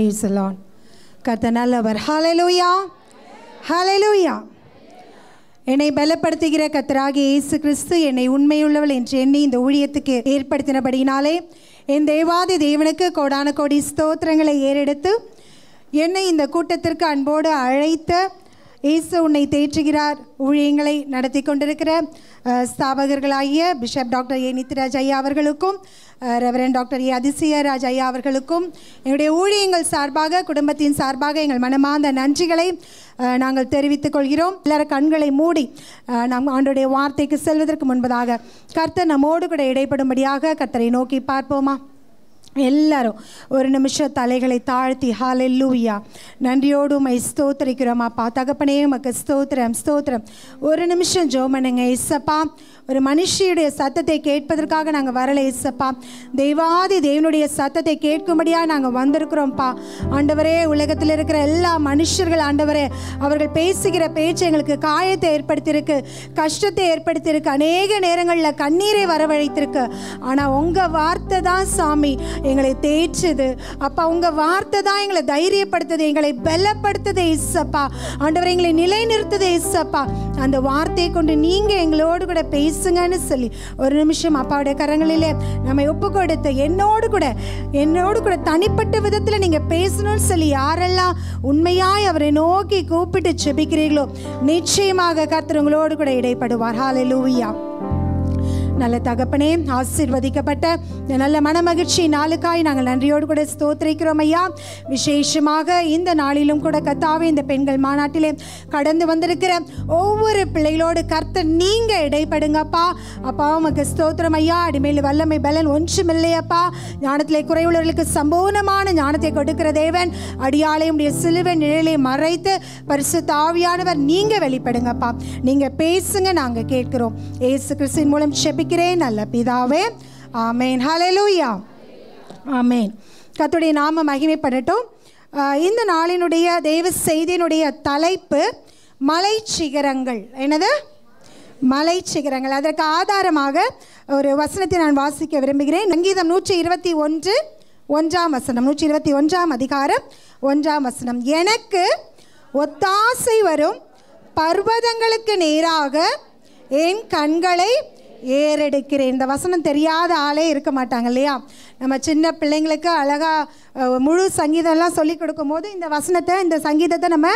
Price லான் கத்த நல்லவர் hallelujah hallelujah என்னை பலப்படுத்துகிற கத்தராக இயேசு கிறிஸ்து என்னை உண்மையுள்ளவள் என்று எண்ணி இந்த ஊழியத்துக்கு ஏற்படுத்தினபடினாலே என் தேவாதி தேவனுக்கு கோடான கோடி ஸ்தோத்திரங்களை ஏறெடுத்து என்னை இந்த கூட்டத்திற்கு அன்போடு அழைத்த இயேசு உன்னை தேற்றுகிறார் ஊழியங்களை நடத்தி கொண்டிருக்கிற ஸ்தாபகர்களாகிய பிஷப் டாக்டர் ஏ நித்ராஜ் ஐயா அவர்களுக்கும் ரெவரன் டாக்டர் ஏ அதிசயராஜ் ஐயா அவர்களுக்கும் எங்களுடைய ஊழியங்கள் சார்பாக குடும்பத்தின் சார்பாக எங்கள் மனமார்ந்த நன்றிகளை நாங்கள் தெரிவித்துக் கொள்கிறோம் எல்லார கண்களை மூடி நாம் ஆண்டுடைய வார்த்தைக்கு செல்வதற்கு முன்பதாக கர்த்தர் நம்மோடு கூட இடைப்படும்படியாக கர்த்தரை நோக்கி பார்ப்போமா எல்லாரும் ஒரு நிமிஷம் தலைகளை தாழ்த்தி ஹாலெல்லூயா நன்றியோடு உமை ஸ்தோத்திரிக்கிறோம் அப்பா தகப்பனே உமக்கு ஸ்தோத்திரம் ஸ்தோத்திரம் ஒரு நிமிஷம் ஜோமனுங்க இசப்பா ஒரு மனுஷியுடைய சத்தத்தை கேட்பதற்காக நாங்கள் வரல இசப்பா தெய்வாதி தேவனுடைய சத்தத்தை கேட்கும்படியாக நாங்கள் வந்திருக்கிறோம்ப்பா ஆண்டவரே உலகத்தில் இருக்கிற எல்லா மனுஷர்கள் ஆண்டவரே அவர்கள் பேசுகிற பேச்சு எங்களுக்கு காயத்தை ஏற்படுத்தியிருக்கு கஷ்டத்தை ஏற்படுத்தியிருக்கு அநேக நேரங்களில் கண்ணீரை வரவழைத்திருக்கு ஆனால் உங்கள் வார்த்தை தான் சாமி எங்களை தேய்ச்சது அப்பா உங்கள் வார்த்தை தான் எங்களை தைரியப்படுத்துது எங்களை பலப்படுத்துது இசப்பா ஆண்டவர் எங்களை நிலைநிறுத்துது இசப்பா அந்த வார்த்தையை கொண்டு நீங்கள் எங்களோடு கூட பேசுங்கன்னு சொல்லி ஒரு நிமிஷம் அப்பாவுடைய கரங்களிலே நம்ம ஒப்பு கொடுத்து என்னோடு கூட என்னோடு கூட தனிப்பட்ட விதத்தில் நீங்கள் பேசணும்னு சொல்லி யாரெல்லாம் உண்மையாய் அவரை நோக்கி கூப்பிட்டு செபிக்கிறீர்களோ நிச்சயமாக கத்திரங்களோடு கூட இடைப்படுவார் ஹாலே லூவியா நல்ல தகப்பனே ஆசிர்வதிக்கப்பட்ட நல்ல மனமகிழ்ச்சி நாளுக்காய் நாங்கள் நன்றியோடு கூட ஸ்தோத்திரிக்கிறோம் ஐயா விசேஷமாக இந்த நாளிலும் கூட கத்தாவே இந்த பெண்கள் மாநாட்டிலே கடந்து வந்திருக்கிற ஒவ்வொரு பிள்ளைகளோடு கர்த்த நீங்கள் இடைப்படுங்கப்பா அப்பா உமக்கு ஸ்தோத்திரம் ஐயா அடிமையில் வல்லமை பலன் ஒன்றும் இல்லையப்பா ஞானத்திலே குறைவுள்ளவர்களுக்கு சம்பூர்ணமான ஞானத்தை கொடுக்கிற தேவன் அடியாலையுடைய சிலுவை நிழலை மறைத்து பரிசு தாவியானவர் நீங்கள் வெளிப்படுங்கப்பா நீங்கள் பேசுங்க நாங்கள் கேட்கிறோம் ஏசு கிறிஸ்தின் மூலம் செபிக்க ஜெபிக்கிறேன் நல்ல பிதாவே ஆமேன் ஹலெலூயா ஆமேன் கத்துடைய நாம மகிமைப்படட்டும் இந்த நாளினுடைய தெய்வ செய்தியினுடைய தலைப்பு மலை சிகரங்கள் என்னது மலை சிகரங்கள் அதற்கு ஆதாரமாக ஒரு வசனத்தை நான் வாசிக்க விரும்புகிறேன் சங்கீதம் நூற்றி இருபத்தி ஒன்று ஒன்றாம் வசனம் நூற்றி இருபத்தி ஒன்றாம் அதிகாரம் ஒன்றாம் வசனம் எனக்கு ஒத்தாசை வரும் பர்வதங்களுக்கு நேராக என் கண்களை ஏறெடுக்கிறேன் இந்த வசனம் தெரியாத ஆளே இருக்க மாட்டாங்க இல்லையா நம்ம சின்ன பிள்ளைங்களுக்கு அழகாக முழு சங்கீதம்லாம் சொல்லிக் போது இந்த வசனத்தை இந்த சங்கீதத்தை நம்ம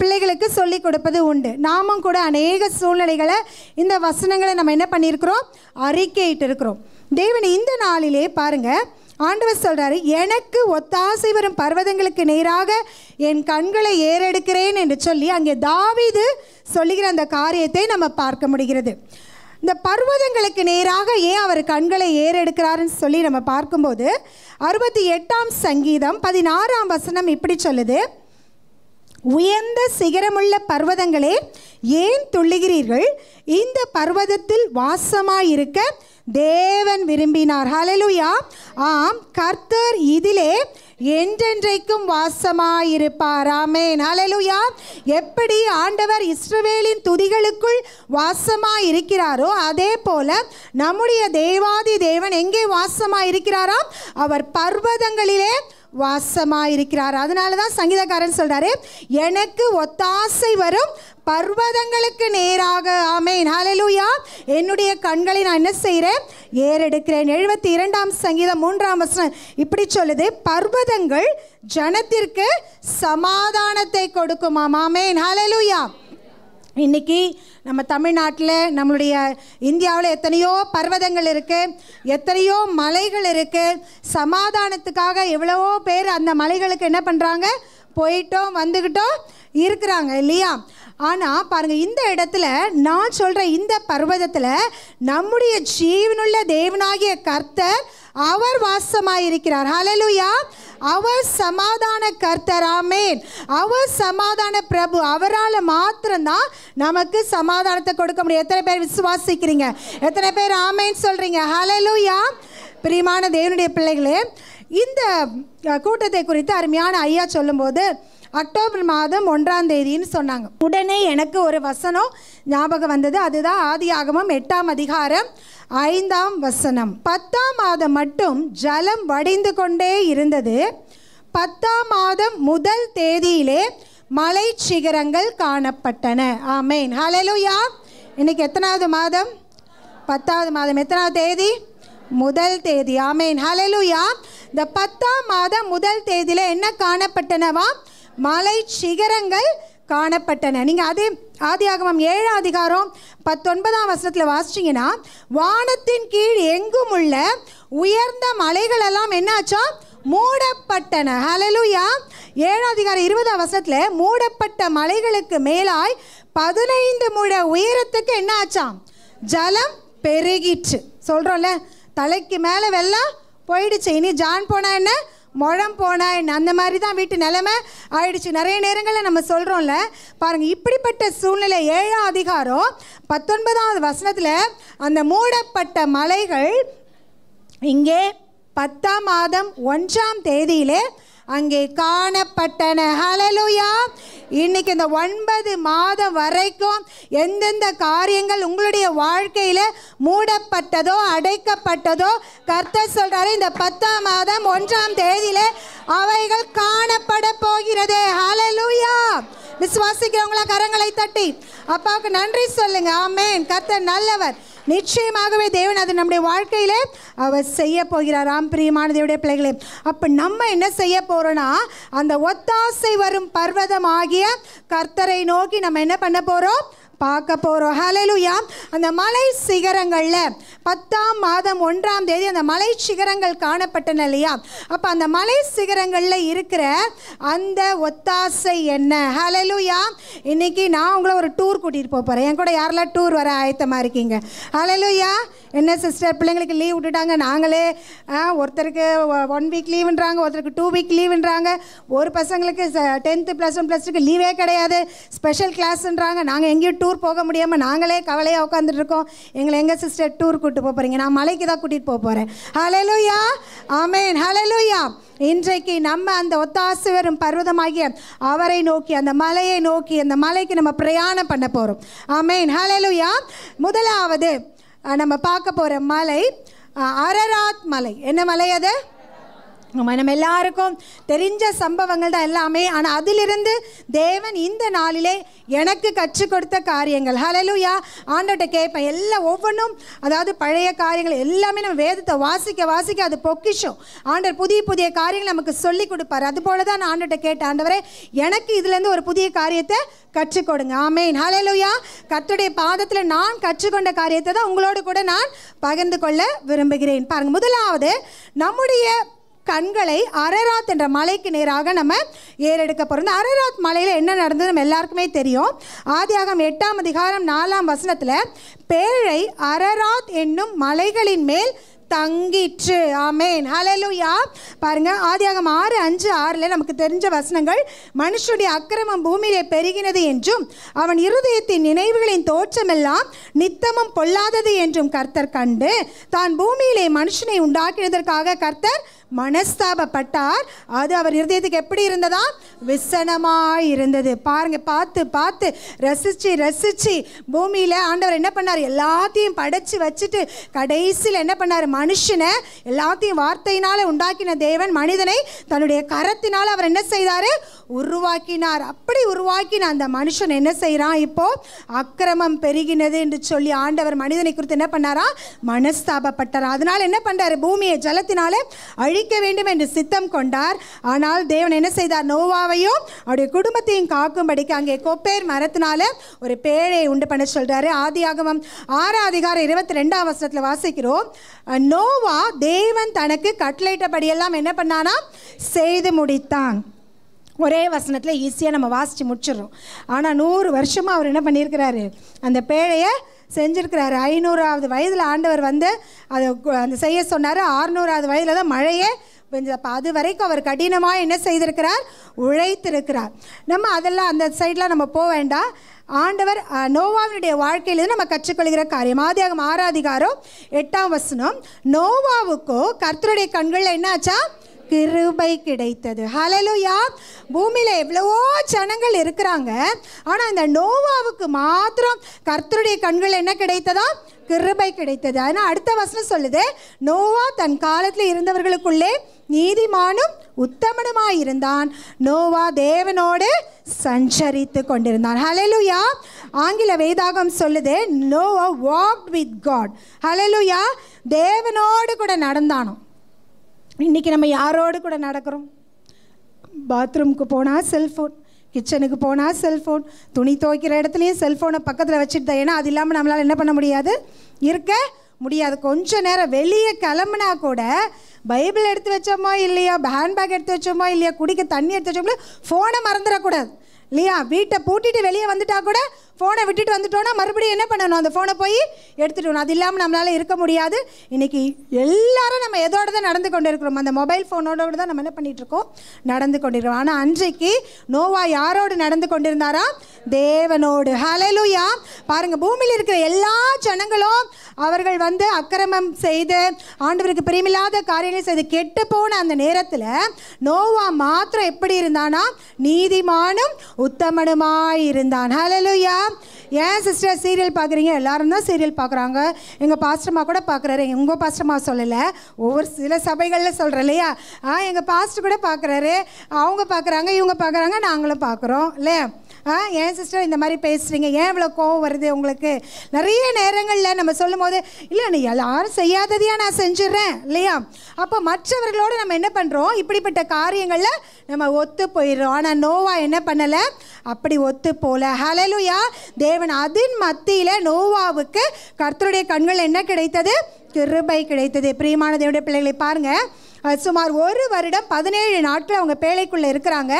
பிள்ளைகளுக்கு சொல்லி கொடுப்பது உண்டு நாமும் கூட அநேக சூழ்நிலைகளை இந்த வசனங்களை நம்ம என்ன பண்ணியிருக்கிறோம் அறிக்கையிட்டு இருக்கிறோம் தேவன் இந்த நாளிலே பாருங்கள் ஆண்டவர் சொல்கிறாரு எனக்கு ஒத்தாசை வரும் பர்வதங்களுக்கு நேராக என் கண்களை ஏறெடுக்கிறேன் என்று சொல்லி அங்கே தாவிது சொல்லுகிற அந்த காரியத்தை நம்ம பார்க்க முடிகிறது இந்த பர்வதங்களுக்கு நேராக ஏன் அவர் கண்களை ஏறெடுக்கிறாருன்னு சொல்லி நம்ம பார்க்கும்போது அறுபத்தி எட்டாம் சங்கீதம் பதினாறாம் வசனம் இப்படி சொல்லுது உயர்ந்த சிகரமுள்ள பர்வதங்களே ஏன் துள்ளுகிறீர்கள் இந்த பர்வதத்தில் வாசமாயிருக்க தேவன் விரும்பினார் ஹலலுயா ஆம் கர்த்தர் இதிலே என்றென்றைக்கும் வாசமாயிருப்பார் ஆமேன் ஹலலுயா எப்படி ஆண்டவர் இஸ்ரவேலின் துதிகளுக்குள் வாசமாயிருக்கிறாரோ அதே போல நம்முடைய தேவாதி தேவன் எங்கே வாசமாயிருக்கிறாராம் அவர் பர்வதங்களிலே வாசமாக இருக்கிறார் அதனால தான் சங்கீதக்காரன் சொல்கிறாரு எனக்கு ஒத்தாசை வரும் பர்வதங்களுக்கு நேராக ஆமேன் ஹலலூயா என்னுடைய கண்களை நான் என்ன செய்கிறேன் ஏறெடுக்கிறேன் எழுபத்தி இரண்டாம் சங்கீதம் மூன்றாம் வசனம் இப்படி சொல்லுது பர்வதங்கள் ஜனத்திற்கு சமாதானத்தை கொடுக்குமா ஆமேன் ஹலலூயா இன்றைக்கி நம்ம தமிழ்நாட்டில் நம்மளுடைய இந்தியாவில் எத்தனையோ பர்வதங்கள் இருக்குது எத்தனையோ மலைகள் இருக்குது சமாதானத்துக்காக எவ்வளவோ பேர் அந்த மலைகளுக்கு என்ன பண்ணுறாங்க போயிட்டோ வந்துக்கிட்டோ இருக்கிறாங்க இல்லையா ஆனால் பாருங்கள் இந்த இடத்துல நான் சொல்கிற இந்த பர்வதத்தில் நம்முடைய ஜீவனுள்ள தேவனாகிய கர்த்தர் அவர் வாசமாக இருக்கிறார் ஹலலுயா அவர் சமாதான கர்த்தராமே அவர் சமாதான பிரபு அவரால் மாத்திரம்தான் நமக்கு சமாதானத்தை கொடுக்க முடியும் எத்தனை பேர் விசுவாசிக்கிறீங்க எத்தனை பேர் ஆமேன்னு சொல்கிறீங்க ஹலலுயா பிரியமான தேவனுடைய பிள்ளைகளே இந்த கூட்டத்தை குறித்து அருமையான ஐயா சொல்லும்போது அக்டோபர் மாதம் ஒன்றாம் தேதின்னு சொன்னாங்க உடனே எனக்கு ஒரு வசனம் ஞாபகம் வந்தது அதுதான் ஆதியாகமம் எட்டாம் அதிகாரம் ஐந்தாம் வசனம் பத்தாம் மாதம் மட்டும் ஜலம் வடிந்து கொண்டே இருந்தது பத்தாம் மாதம் முதல் தேதியிலே மலை சிகரங்கள் காணப்பட்டன ஆமேன் ஹலலுயா இன்னைக்கு எத்தனாவது மாதம் பத்தாவது மாதம் எத்தனாவது தேதி முதல் தேதி ஆமேன் ஹலலுயா இந்த பத்தாம் மாதம் முதல் தேதியில் என்ன காணப்பட்டனவா மலை சிகரங்கள் காணப்பட்டன நீங்கள் அதே ஆதியாகமம் ஏழாம் அதிகாரம் பத்தொன்பதாம் வருஷத்தில் வாசிச்சிங்கன்னா வானத்தின் கீழ் எங்கும் உள்ள உயர்ந்த மலைகளெல்லாம் என்னாச்சோ மூடப்பட்டன ஹலலுயா ஏழாம் அதிகாரம் இருபதாம் வருஷத்தில் மூடப்பட்ட மலைகளுக்கு மேலாய் பதினைந்து முழ உயரத்துக்கு என்ன ஆச்சாம் ஜலம் பெருகிற்று சொல்கிறோம்ல தலைக்கு மேலே வெள்ளம் போயிடுச்சு இனி ஜான் போனால் என்ன முழம் போனால் என்ன அந்த மாதிரி தான் வீட்டு நிலமை ஆயிடுச்சு நிறைய நேரங்களில் நம்ம சொல்கிறோம்ல பாருங்கள் இப்படிப்பட்ட சூழ்நிலை ஏழாம் அதிகாரம் பத்தொன்பதாவது வசனத்தில் அந்த மூடப்பட்ட மலைகள் இங்கே பத்தாம் மாதம் ஒன்றாம் தேதியிலே அங்கே காணப்பட்டன ஹலலுயா இன்னைக்கு இந்த ஒன்பது மாதம் வரைக்கும் எந்தெந்த காரியங்கள் உங்களுடைய வாழ்க்கையில் மூடப்பட்டதோ அடைக்கப்பட்டதோ கர்த்தர் சொல்கிறாரு இந்த பத்தாம் மாதம் ஒன்றாம் தேதியில் அவைகள் காணப்பட போகிறது ஹலலூயா விசுவாசிக்கிறவங்களா கரங்களை தட்டி அப்பாவுக்கு நன்றி சொல்லுங்க ஆமேன் கர்த்தர் நல்லவர் நிச்சயமாகவே தேவன் அது நம்முடைய வாழ்க்கையிலே அவர் செய்ய போகிறார் ஆம் பிரியமான தேவடைய பிள்ளைகளே அப்போ நம்ம என்ன செய்ய போகிறோன்னா அந்த ஒத்தாசை வரும் பர்வதமாகிய கர்த்தரை நோக்கி நம்ம என்ன பண்ண போகிறோம் பார்க்க போகிறோம் ஹலலுயா அந்த மலை சிகரங்களில் பத்தாம் மாதம் ஒன்றாம் தேதி அந்த மலை சிகரங்கள் காணப்பட்டன இல்லையா அப்போ அந்த மலை சிகரங்களில் இருக்கிற அந்த ஒத்தாசை என்ன ஹலலுயா இன்னைக்கு நான் உங்களை ஒரு டூர் கூட்டிகிட்டு போக போகிறேன் என் கூட யாரெல்லாம் டூர் வர ஆயத்தமாக இருக்கீங்க ஹலலுயா என்ன சிஸ்டர் பிள்ளைங்களுக்கு லீவ் விட்டுட்டாங்க நாங்களே ஒருத்தருக்கு ஒன் வீக் லீவுன்றாங்க ஒருத்தருக்கு டூ வீக் லீவுன்றாங்க ஒரு பசங்களுக்கு டென்த்து ப்ளஸ் ஒன் ப்ளஸ் டூக்கு லீவே கிடையாது ஸ்பெஷல் கிளாஸ்ன்றாங்க நாங்கள் எங்கேயும் டூர் போக முடியாமல் நாங்களே கவலையாக உட்காந்துட்ருக்கோம் எங்களை எங்கள் சிஸ்டர் டூர் கூப்பிட்டு போக போகிறீங்க நான் மலைக்கு தான் கூட்டிகிட்டு போக போகிறேன் ஹலலூயா ஆமேன் ஹலலூயா இன்றைக்கு நம்ம அந்த ஒத்தாசு வரும் பர்வதமாகிய அவரை நோக்கி அந்த மலையை நோக்கி அந்த மலைக்கு நம்ம பிரயாணம் பண்ண போகிறோம் ஆமேன் ஹலலுயா முதலாவது நம்ம பார்க்க போகிற மலை அரராத் மலை என்ன மலை அது நம்ம எல்லாருக்கும் தெரிஞ்ச சம்பவங்கள் தான் எல்லாமே ஆனால் அதிலிருந்து தேவன் இந்த நாளிலே எனக்கு கற்றுக் கொடுத்த காரியங்கள் ஹலலுயா ஆண்டோட்ட கேட்பேன் எல்லாம் ஒவ்வொன்றும் அதாவது பழைய காரியங்கள் எல்லாமே நம்ம வேதத்தை வாசிக்க வாசிக்க அது பொக்கிஷம் ஆண்டவர் புதிய புதிய காரியங்கள் நமக்கு சொல்லி கொடுப்பார் போல தான் நான் ஆண்டோட்ட கேட்டேன் ஆண்டவரே எனக்கு இதுலேருந்து ஒரு புதிய காரியத்தை கற்றுக் கொடுங்க ஆமேன் ஹலலுயா கத்துடைய பாதத்தில் நான் கற்றுக்கொண்ட காரியத்தை தான் உங்களோடு கூட நான் பகிர்ந்து கொள்ள விரும்புகிறேன் பாருங்கள் முதலாவது நம்முடைய கண்களை அரராத் என்ற மலைக்கு நேராக நம்ம ஏறெடுக்க போகிறோம் இந்த அரராத் மலையில் என்ன நடந்தது நம்ம எல்லாருக்குமே தெரியும் ஆதியாகம் எட்டாம் அதிகாரம் நாலாம் வசனத்தில் பேழை அரராத் என்னும் மலைகளின் மேல் தங்கிற்று ஆமேன் ஹலலுயா பாருங்க ஆதியாகம் ஆறு அஞ்சு ஆறில் நமக்கு தெரிஞ்ச வசனங்கள் மனுஷனுடைய அக்கிரமம் பூமியிலே பெருகினது என்றும் அவன் இருதயத்தின் நினைவுகளின் தோற்றமெல்லாம் நித்தமும் பொல்லாதது என்றும் கர்த்தர் கண்டு தான் பூமியிலே மனுஷனை உண்டாக்கினதற்காக கர்த்தர் மனஸ்தாபப்பட்டார் அது அவர் இருதயத்துக்கு எப்படி இருந்ததா விசனமாக இருந்தது பாருங்க பார்த்து பார்த்து ரசித்து ரசித்து பூமியில் ஆண்டவர் என்ன பண்ணார் எல்லாத்தையும் படைச்சு வச்சுட்டு கடைசியில் என்ன பண்ணார் மனுஷனை எல்லாத்தையும் வார்த்தையினால் உண்டாக்கின தேவன் மனிதனை தன்னுடைய கரத்தினால் அவர் என்ன செய்தார் உருவாக்கினார் அப்படி உருவாக்கின அந்த மனுஷன் என்ன செய்கிறான் இப்போ அக்கிரமம் பெருகினது என்று சொல்லி ஆண்டவர் மனிதனை குறித்து என்ன பண்ணாரா மனஸ்தாபப்பட்டார் அதனால் என்ன பண்ணார் பூமியை ஜலத்தினால அழி அழிக்க வேண்டும் என்று சித்தம் கொண்டார் ஆனால் தேவன் என்ன செய்தார் நோவாவையும் அவருடைய குடும்பத்தையும் காக்கும்படிக்கு அங்கே கொப்பேர் மரத்தினால ஒரு பேழை உண்டு பண்ண சொல்கிறாரு ஆதி ஆகமம் ஆறாம் அதிகாரம் இருபத்தி ரெண்டாம் வருஷத்தில் வாசிக்கிறோம் நோவா தேவன் தனக்கு கட்டளையிட்டபடியெல்லாம் என்ன பண்ணானா செய்து முடித்தான் ஒரே வசனத்தில் ஈஸியாக நம்ம வாசித்து முடிச்சிடுறோம் ஆனால் நூறு வருஷமாக அவர் என்ன பண்ணியிருக்கிறாரு அந்த பேழையை செஞ்சுருக்கிறாரு ஐநூறாவது வயதில் ஆண்டவர் வந்து அதை அந்த செய்ய சொன்னார் ஆறுநூறாவது வயதில் தான் மழையே பெஞ்சது அப்போ அது வரைக்கும் அவர் கடினமாக என்ன செய்திருக்கிறார் உழைத்திருக்கிறார் நம்ம அதெல்லாம் அந்த சைடெலாம் நம்ம போக வேண்டாம் ஆண்டவர் நோவாவினுடைய வாழ்க்கையிலேருந்து நம்ம கற்றுக்கொள்கிற காரியம் ஆதியாகும் ஆறாதிகாரம் எட்டாம் வசனம் நோவாவுக்கோ கர்த்தருடைய கண்களில் என்னாச்சா கிருபை கிடைத்தது ஹலலுயா பூமியில் எவ்வளவோ ஜனங்கள் இருக்கிறாங்க ஆனால் இந்த நோவாவுக்கு மாத்திரம் கர்த்தருடைய கண்கள் என்ன கிடைத்ததா கிருபை கிடைத்தது ஆனால் அடுத்த வசனம் சொல்லுது நோவா தன் காலத்தில் இருந்தவர்களுக்குள்ளே நீதிமானும் உத்தமனுமாய் இருந்தான் நோவா தேவனோடு சஞ்சரித்து கொண்டிருந்தான் ஹலலுயா ஆங்கில வேதாகம் சொல்லுது Noah walk with God hallelujah தேவனோடு கூட நடந்தானோ இன்றைக்கி நம்ம யாரோடு கூட நடக்கிறோம் பாத்ரூமுக்கு போனால் செல்ஃபோன் கிச்சனுக்கு போனால் செல்ஃபோன் துணி துவைக்கிற இடத்துலையும் செல்ஃபோனை பக்கத்தில் வச்சுட்டு தான் ஏன்னா அது இல்லாமல் நம்மளால் என்ன பண்ண முடியாது இருக்க முடியாது கொஞ்ச நேரம் வெளியே கிளம்புனா கூட பைபிள் எடுத்து வச்சோமோ இல்லையா ஹேண்ட்பேக் எடுத்து வச்சோமோ இல்லையா குடிக்க தண்ணி எடுத்து வச்சோமோ ஃபோனை மறந்துடக்கூடாது இல்லையா வீட்டை பூட்டிட்டு வெளியே வந்துட்டா கூட ஃபோனை விட்டுட்டு வந்துட்டோன்னா மறுபடியும் என்ன பண்ணணும் அந்த ஃபோனை போய் எடுத்துட்டு வரணும் அது இல்லாமல் நம்மளால் இருக்க முடியாது இன்றைக்கி எல்லாரும் நம்ம எதோடு தான் நடந்து கொண்டு இருக்கிறோம் அந்த மொபைல் ஃபோனோட தான் நம்ம என்ன பண்ணிகிட்ருக்கோம் நடந்து கொண்டிருக்கிறோம் ஆனால் அன்றைக்கு நோவா யாரோடு நடந்து கொண்டிருந்தாரா தேவனோடு ஹலலுயா பாருங்கள் பூமியில் இருக்கிற எல்லா ஜனங்களும் அவர்கள் வந்து அக்கிரமம் செய்து ஆண்டவருக்கு பிரியமில்லாத காரியங்களை செய்து கெட்டு போன அந்த நேரத்தில் நோவா மாத்திரம் எப்படி இருந்தானா நீதிமானும் உத்தமனுமாய் இருந்தான் ஹலலுயா ஏன் சிஸ்டர் சீரியல் பார்க்குறீங்க எல்லாரும் தான் சீரியல் பார்க்குறாங்க எங்கள் பாஸ்டர்மா கூட பார்க்குறாரு உங்கள் பாஸ்டமாக சொல்லலை ஒவ்வொரு சில சபைகளில் சொல்கிறேன் இல்லையா ஆ எங்கள் பாஸ்டர் கூட பார்க்குறாரு அவங்க பார்க்குறாங்க இவங்க பார்க்குறாங்க நாங்களும் பார்க்குறோம் இல்லையா ஆ ஏன் சிஸ்டர் இந்த மாதிரி பேசுகிறீங்க ஏன் இவ்வளோ கோவம் வருது உங்களுக்கு நிறைய நேரங்களில் நம்ம சொல்லும் போது இல்லை நீ எல்லாரும் செய்யாததையாக நான் செஞ்சிடறேன் இல்லையா அப்போ மற்றவர்களோடு நம்ம என்ன பண்ணுறோம் இப்படிப்பட்ட காரியங்களில் நம்ம ஒத்து போயிடுறோம் ஆனால் நோவா என்ன பண்ணலை அப்படி ஒத்து போல ஹலலுயா தேவன் அதன் மத்தியில் நோவாவுக்கு கர்த்தருடைய கண்கள் என்ன கிடைத்தது கிருபை கிடைத்தது பிரியமான தேவனுடைய பிள்ளைகளை பாருங்கள் சுமார் ஒரு வருடம் பதினேழு நாட்கள் அவங்க பேழைக்குள்ளே இருக்கிறாங்க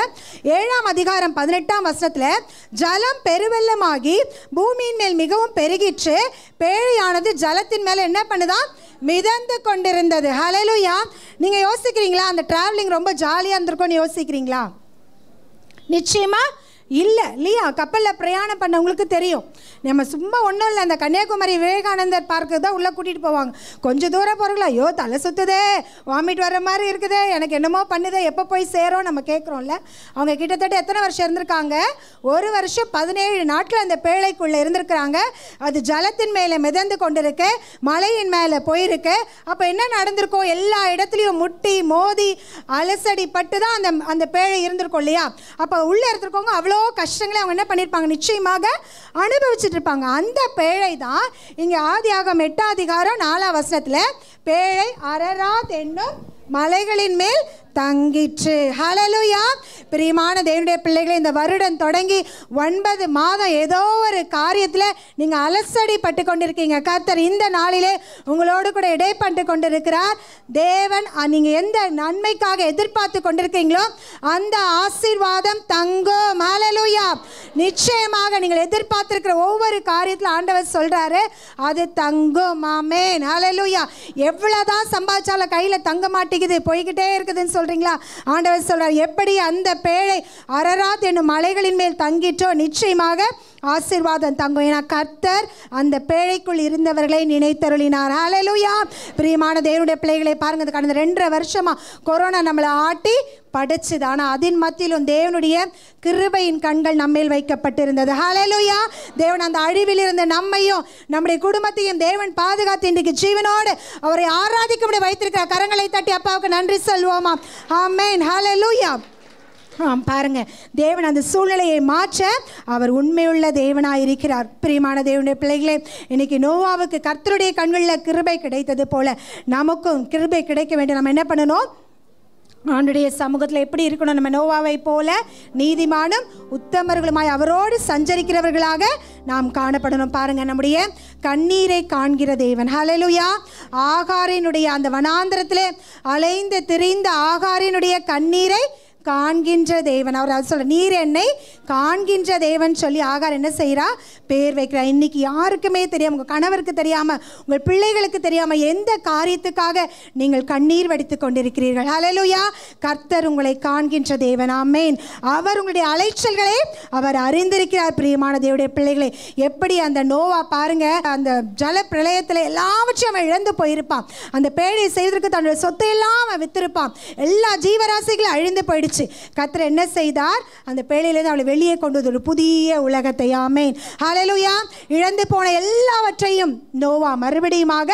ஏழாம் அதிகாரம் பதினெட்டாம் வருஷத்தில் ஜலம் பெருவெள்ளமாகி பூமியின் மேல் மிகவும் பெருகிற்று பேழையானது ஜலத்தின் மேலே என்ன பண்ணுதான் மிதந்து கொண்டிருந்தது ஹலலுயா நீங்கள் யோசிக்கிறீங்களா அந்த ட்ராவலிங் ரொம்ப ஜாலியாக இருந்திருக்கும்னு யோசிக்கிறீங்களா நிச்சயமாக இல்லை இல்லையா கப்பலில் பிரயாணம் பண்ணவங்களுக்கு தெரியும் நம்ம சும்மா ஒன்றும் இல்லை அந்த கன்னியாகுமரி விவேகானந்தர் பார்க்கு தான் உள்ளே கூட்டிகிட்டு போவாங்க கொஞ்சம் தூரம் போகிறீங்களா ஐயோ தலை சுற்றுதே வாமிட் வர மாதிரி இருக்குதே எனக்கு என்னமோ பண்ணுதே எப்போ போய் சேரோம் நம்ம கேட்குறோம்ல அவங்க கிட்டத்தட்ட எத்தனை வருஷம் இருந்திருக்காங்க ஒரு வருஷம் பதினேழு நாட்கள் அந்த பேழைக்குள்ளே இருந்திருக்கிறாங்க அது ஜலத்தின் மேலே மிதந்து கொண்டிருக்கு மலையின் மேலே போயிருக்கு அப்போ என்ன நடந்திருக்கோ எல்லா இடத்துலையும் முட்டி மோதி அலசடிப்பட்டு தான் அந்த அந்த பேழை இருந்திருக்கும் இல்லையா அப்போ உள்ளே இருந்திருக்கவங்க அவ்வளோ கஷ்டங்களை அவங்க என்ன பண்ணியிருப்பாங்க நிச்சயமாக அனுபவிச்சுட்டு இருப்பாங்க அந்த பேழை தான் இங்கே ஆதியாகம் எட்டாம் அதிகாரம் நாலாம் வசனத்தில் பேழை அரராத் என்னும் மலைகளின் மேல் தங்கிற்று ஹலலுயா பிரியமான தேவனுடைய பிள்ளைகளை இந்த வருடம் தொடங்கி ஒன்பது மாதம் ஏதோ ஒரு காரியத்தில் நீங்கள் அலசடி பட்டு கொண்டிருக்கீங்க கர்த்தர் இந்த நாளிலே உங்களோடு கூட இடைப்பட்டு கொண்டிருக்கிறார் தேவன் நீங்கள் எந்த நன்மைக்காக எதிர்பார்த்து கொண்டிருக்கீங்களோ அந்த ஆசீர்வாதம் தங்கும் மலலுயா நிச்சயமாக நீங்கள் எதிர்பார்த்துருக்கிற ஒவ்வொரு காரியத்தில் ஆண்டவர் சொல்கிறாரு அது தங்கோ ஆமேன் ஹலலுயா எவ்வளோதான் சம்பாதிச்சாலும் கையில் தங்க மாட்டேங்குது போய்கிட்டே இருக்குதுன்னு சொல்லி சொல்கிறீங்களா ஆண்டவர் சொல்கிறார் எப்படி அந்த பேழை அரராத் என்னும் மலைகளின் மேல் தங்கிட்டோ நிச்சயமாக ஆசிர்வாதம் தங்கும் ஏன்னா கர்த்தர் அந்த பேழைக்குள் இருந்தவர்களை நினைத்தருளினார் அலலுயா பிரியமான தேவனுடைய பிள்ளைகளை பாருங்கள் கடந்த ரெண்டரை வருஷமாக கொரோனா நம்மளை ஆட்டி படைச்சது ஆனால் அதன் மத்தியிலும் தேவனுடைய கிருபையின் கண்கள் நம்மேல் வைக்கப்பட்டிருந்தது ஹலலுயா தேவன் அந்த அழிவிலிருந்து நம்மையும் நம்முடைய குடும்பத்தையும் தேவன் பாதுகாத்து இன்றைக்கு ஜீவனோடு அவரை ஆராதிக்க முடிய வைத்திருக்கிற கரங்களை தட்டி அப்பாவுக்கு நன்றி சொல்வோமா ஆமேன் ஹலலுயா பாருங்க தேவன் அந்த சூழ்நிலையை மாற்ற அவர் உண்மையுள்ள தேவனாக இருக்கிறார் பிரியமான தேவனுடைய பிள்ளைகளே இன்னைக்கு நோவாவுக்கு கர்த்தருடைய கண்களில் கிருபை கிடைத்தது போல நமக்கும் கிருபை கிடைக்க வேண்டும் நம்ம என்ன பண்ணணும் ஆண்டுடைய சமூகத்தில் எப்படி இருக்கணும் நம்ம நோவாவை போல நீதிமானும் உத்தமர்களுமாய் அவரோடு சஞ்சரிக்கிறவர்களாக நாம் காணப்படணும் பாருங்கள் நம்முடைய கண்ணீரை காண்கிற தேவன் ஹலலுயா ஆகாரினுடைய அந்த வனாந்திரத்தில் அலைந்து திரிந்த ஆகாரினுடைய கண்ணீரை காண்கின்ற தேவன் அவர் அது சொல்ல நீர் என்னை காண்கின்ற தேவன் சொல்லி ஆகார் என்ன செய்கிறா பேர் வைக்கிறா இன்றைக்கி யாருக்குமே தெரியாமல் உங்கள் கணவருக்கு தெரியாமல் உங்கள் பிள்ளைகளுக்கு தெரியாமல் எந்த காரியத்துக்காக நீங்கள் கண்ணீர் வடித்து கொண்டிருக்கிறீர்கள் அலலுயா கர்த்தர் உங்களை காண்கின்ற தேவன் ஆமேன் அவர் உங்களுடைய அலைச்சல்களை அவர் அறிந்திருக்கிறார் பிரியமான தேவடைய பிள்ளைகளை எப்படி அந்த நோவா பாருங்க அந்த ஜல பிரளயத்தில் எல்லாவற்றையும் அவன் இழந்து போயிருப்பான் அந்த பேழையை செய்வதற்கு தன்னுடைய சொத்தை எல்லாம் அவன் வித்திருப்பான் எல்லா ஜீவராசிகளும் அழிந்து போயிடுச்சு நிகழ்ச்சி கத்திர என்ன செய்தார் அந்த பேழையிலேருந்து அவளை வெளியே கொண்டு வந்து ஒரு புதிய உலகத்தை ஆமேன் இழந்து போன எல்லாவற்றையும் நோவா மறுபடியுமாக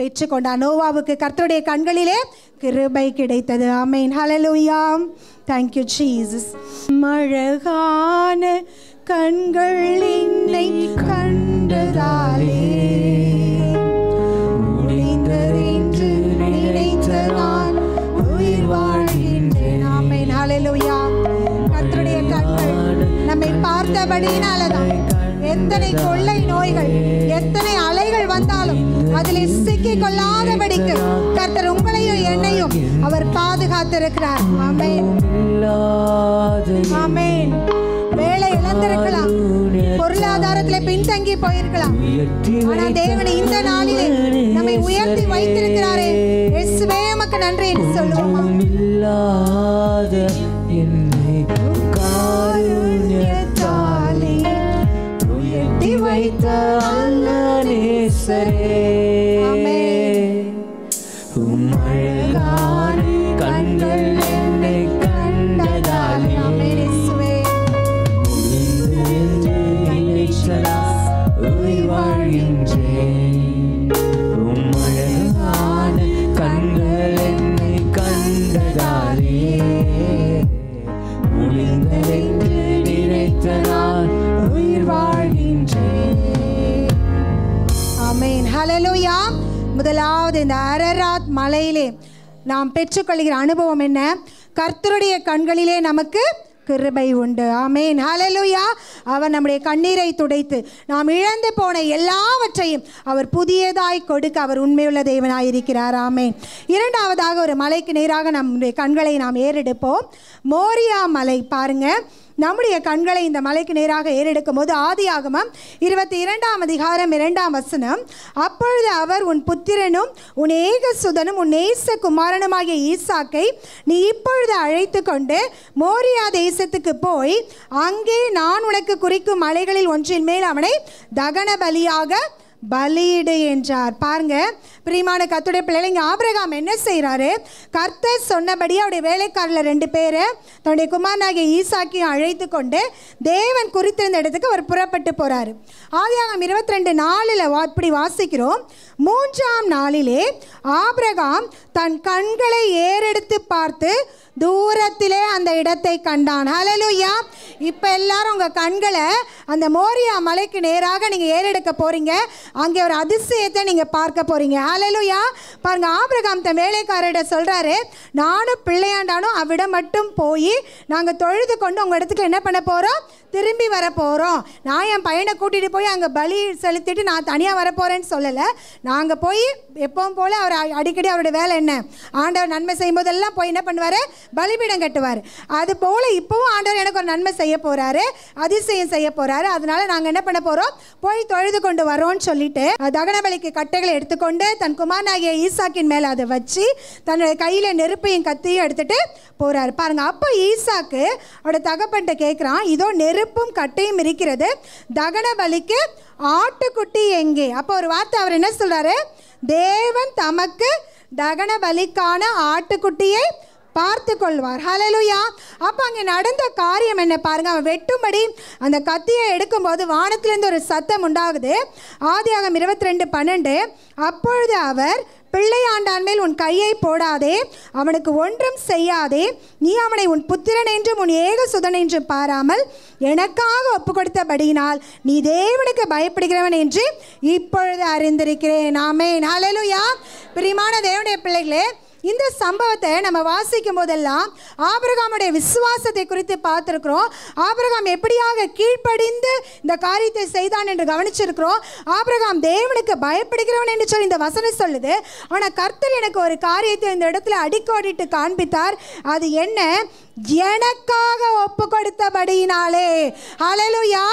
பெற்றுக்கொண்டார் நோவாவுக்கு கர்த்தருடைய கண்களிலே கிருபை கிடைத்தது ஆமேன் ஹலலுயாம் தேங்க்யூ ஜீசஸ் மழகான கண்கள் என்னை கண்டதாலே அலையிலுயா கத்தருடைய கண்கள் நம்மை பார்த்தபடியினாலதான் எத்தனை கொள்ளை நோய்கள் எத்தனை அலைகள் வந்தாலும் அதிலே சிக்கி கொள்ளாதபடிக்கு கர்த்தர் உங்களையும் என்னையும் அவர் பாதுகாத்திருக்கிறார் அமேன் அமேன் வேலை இழந்திருக்கலாம் பொருளாதாரத்துல பின்தங்கி போயிருக்கலாம் ஆனா தேவன் இந்த நாளிலே நம்மை உயர்த்தி வைத்திருக்கிறாரே உமக்கு நன்றி என்று சொல்லுவோம் இல்லாத என்னை காருண்யத்தாலே சரே முதலாவது இந்த அரராத் மலையிலே நாம் பெற்றுக்கொள்கிற அனுபவம் என்ன கர்த்தருடைய கண்களிலே நமக்கு கிருபை உண்டு ஆமேன் ஹலலுயா அவர் நம்முடைய கண்ணீரை துடைத்து நாம் இழந்து போன எல்லாவற்றையும் அவர் புதியதாய் கொடுக்க அவர் உண்மையுள்ள தெய்வனாயிருக்கிறார் ஆமேன் இரண்டாவதாக ஒரு மலைக்கு நேராக நம்முடைய கண்களை நாம் ஏறெடுப்போம் மோரியா மலை பாருங்கள் நம்முடைய கண்களை இந்த மலைக்கு நேராக ஏறெடுக்கும் போது ஆதி ஆகமம் இருபத்தி இரண்டாம் அதிகாரம் இரண்டாம் வசனம் அப்பொழுது அவர் உன் புத்திரனும் உன் ஏக சுதனும் உன் நேச குமாரனுமாகிய ஈசாக்கை நீ இப்பொழுது அழைத்து கொண்டு மோரியா தேசத்துக்கு போய் அங்கே நான் உனக்கு குறிக்கும் மலைகளில் ஒன்றின் மேல் அவனை தகன பலியாக பலியிடு என்றார் பாருங்க பிரியமான கத்துடைய பிள்ளைங்க இங்கே ஆபிரகாம் என்ன செய்கிறாரு கர்த்தர் சொன்னபடி அவருடைய வேலைக்காரில் ரெண்டு பேரை தன்னுடைய குமாரனாகிய ஈசாக்கியும் அழைத்து கொண்டு தேவன் குறித்திருந்த இடத்துக்கு அவர் புறப்பட்டு போகிறாரு ஆதியாகம் இருபத்தி ரெண்டு நாளில் இப்படி வாசிக்கிறோம் மூன்றாம் நாளிலே ஆபிரகாம் தன் கண்களை ஏறெடுத்து பார்த்து தூரத்திலே அந்த இடத்தை கண்டான் ஹலலுயா இப்போ எல்லாரும் உங்கள் கண்களை அந்த மோரியா மலைக்கு நேராக நீங்கள் ஏறெடுக்க போகிறீங்க அங்கே ஒரு அதிசயத்தை நீங்கள் பார்க்க போகிறீங்க ஹலலுயா பாருங்கள் ஆபிரகாம் தன் வேலைக்காரர்கிட்ட சொல்கிறாரு நானும் பிள்ளையாண்டானும் அவ்விடம் மட்டும் போய் நாங்கள் தொழுது கொண்டு உங்கள் இடத்துக்கு என்ன பண்ண போகிறோம் திரும்பி வரப்போகிறோம் நான் என் பையனை கூட்டிகிட்டு போய் அங்கே பலி செலுத்திட்டு நான் தனியாக வரப்போகிறேன்னு சொல்லலை நாங்கள் போய் எப்பவும் போல் அவர் அடிக்கடி அவருடைய வேலை என்ன ஆண்டவர் நன்மை செய்யும் போதெல்லாம் போய் என்ன பண்ணுவார் பலிபீடம் கட்டுவார் அது போல் இப்போவும் ஆண்டவர் எனக்கு ஒரு நன்மை செய்ய போகிறாரு அதிசயம் செய்ய போகிறாரு அதனால் நாங்கள் என்ன பண்ண போகிறோம் போய் தொழுது கொண்டு வரோம்னு சொல்லிட்டு தகன பலிக்கு கட்டைகளை எடுத்துக்கொண்டு தன் குமாரனாகிய ஈசாக்கின் மேலே அதை வச்சு தன்னுடைய கையில் நெருப்பையும் கத்தியும் எடுத்துகிட்டு போகிறாரு பாருங்கள் அப்போ ஈசாக்கு அவரோட தகப்பன்ட்ட கேட்குறான் இதோ நெரு நெருப்பும் கட்டையும் இருக்கிறது தகன பலிக்கு ஆட்டுக்குட்டி எங்கே அப்போ ஒரு வார்த்தை அவர் என்ன சொல்கிறாரு தேவன் தமக்கு தகன பலிக்கான ஆட்டுக்குட்டியை பார்த்து கொள்வார் ஹலலுயா அப்போ அங்கே நடந்த காரியம் என்ன பாருங்க அவன் வெட்டும்படி அந்த கத்தியை எடுக்கும்போது வானத்திலேருந்து ஒரு சத்தம் உண்டாகுது ஆதியாகம் இருபத்தி ரெண்டு பன்னெண்டு அப்பொழுது அவர் பிள்ளையாண்டான் மேல் உன் கையை போடாதே அவனுக்கு ஒன்றும் செய்யாதே நீ அவனை உன் புத்திரன் என்றும் உன் ஏக சுதன் என்றும் பாராமல் எனக்காக ஒப்பு கொடுத்தபடியினால் நீ தேவனுக்கு பயப்படுகிறவன் என்று இப்பொழுது அறிந்திருக்கிறேன் ஆமே யா பிரியமான தேவனுடைய பிள்ளைகளே இந்த சம்பவத்தை நம்ம வாசிக்கும் போதெல்லாம் ஆபிரகாமுடைய விசுவாசத்தை குறித்து பார்த்துருக்குறோம் ஆபிரகாம் எப்படியாக கீழ்ப்படிந்து இந்த காரியத்தை செய்தான் என்று கவனிச்சிருக்கிறோம் ஆபிரகாம் தேவனுக்கு பயப்படுகிறவன் என்று சொல்லி இந்த வசனம் சொல்லுது ஆனால் கர்த்தர் எனக்கு ஒரு காரியத்தை இந்த இடத்துல அடிக்கோடிட்டு காண்பித்தார் அது என்ன எனக்காக ஒப்பு கொடுத்தபடியினாலே அலலுயா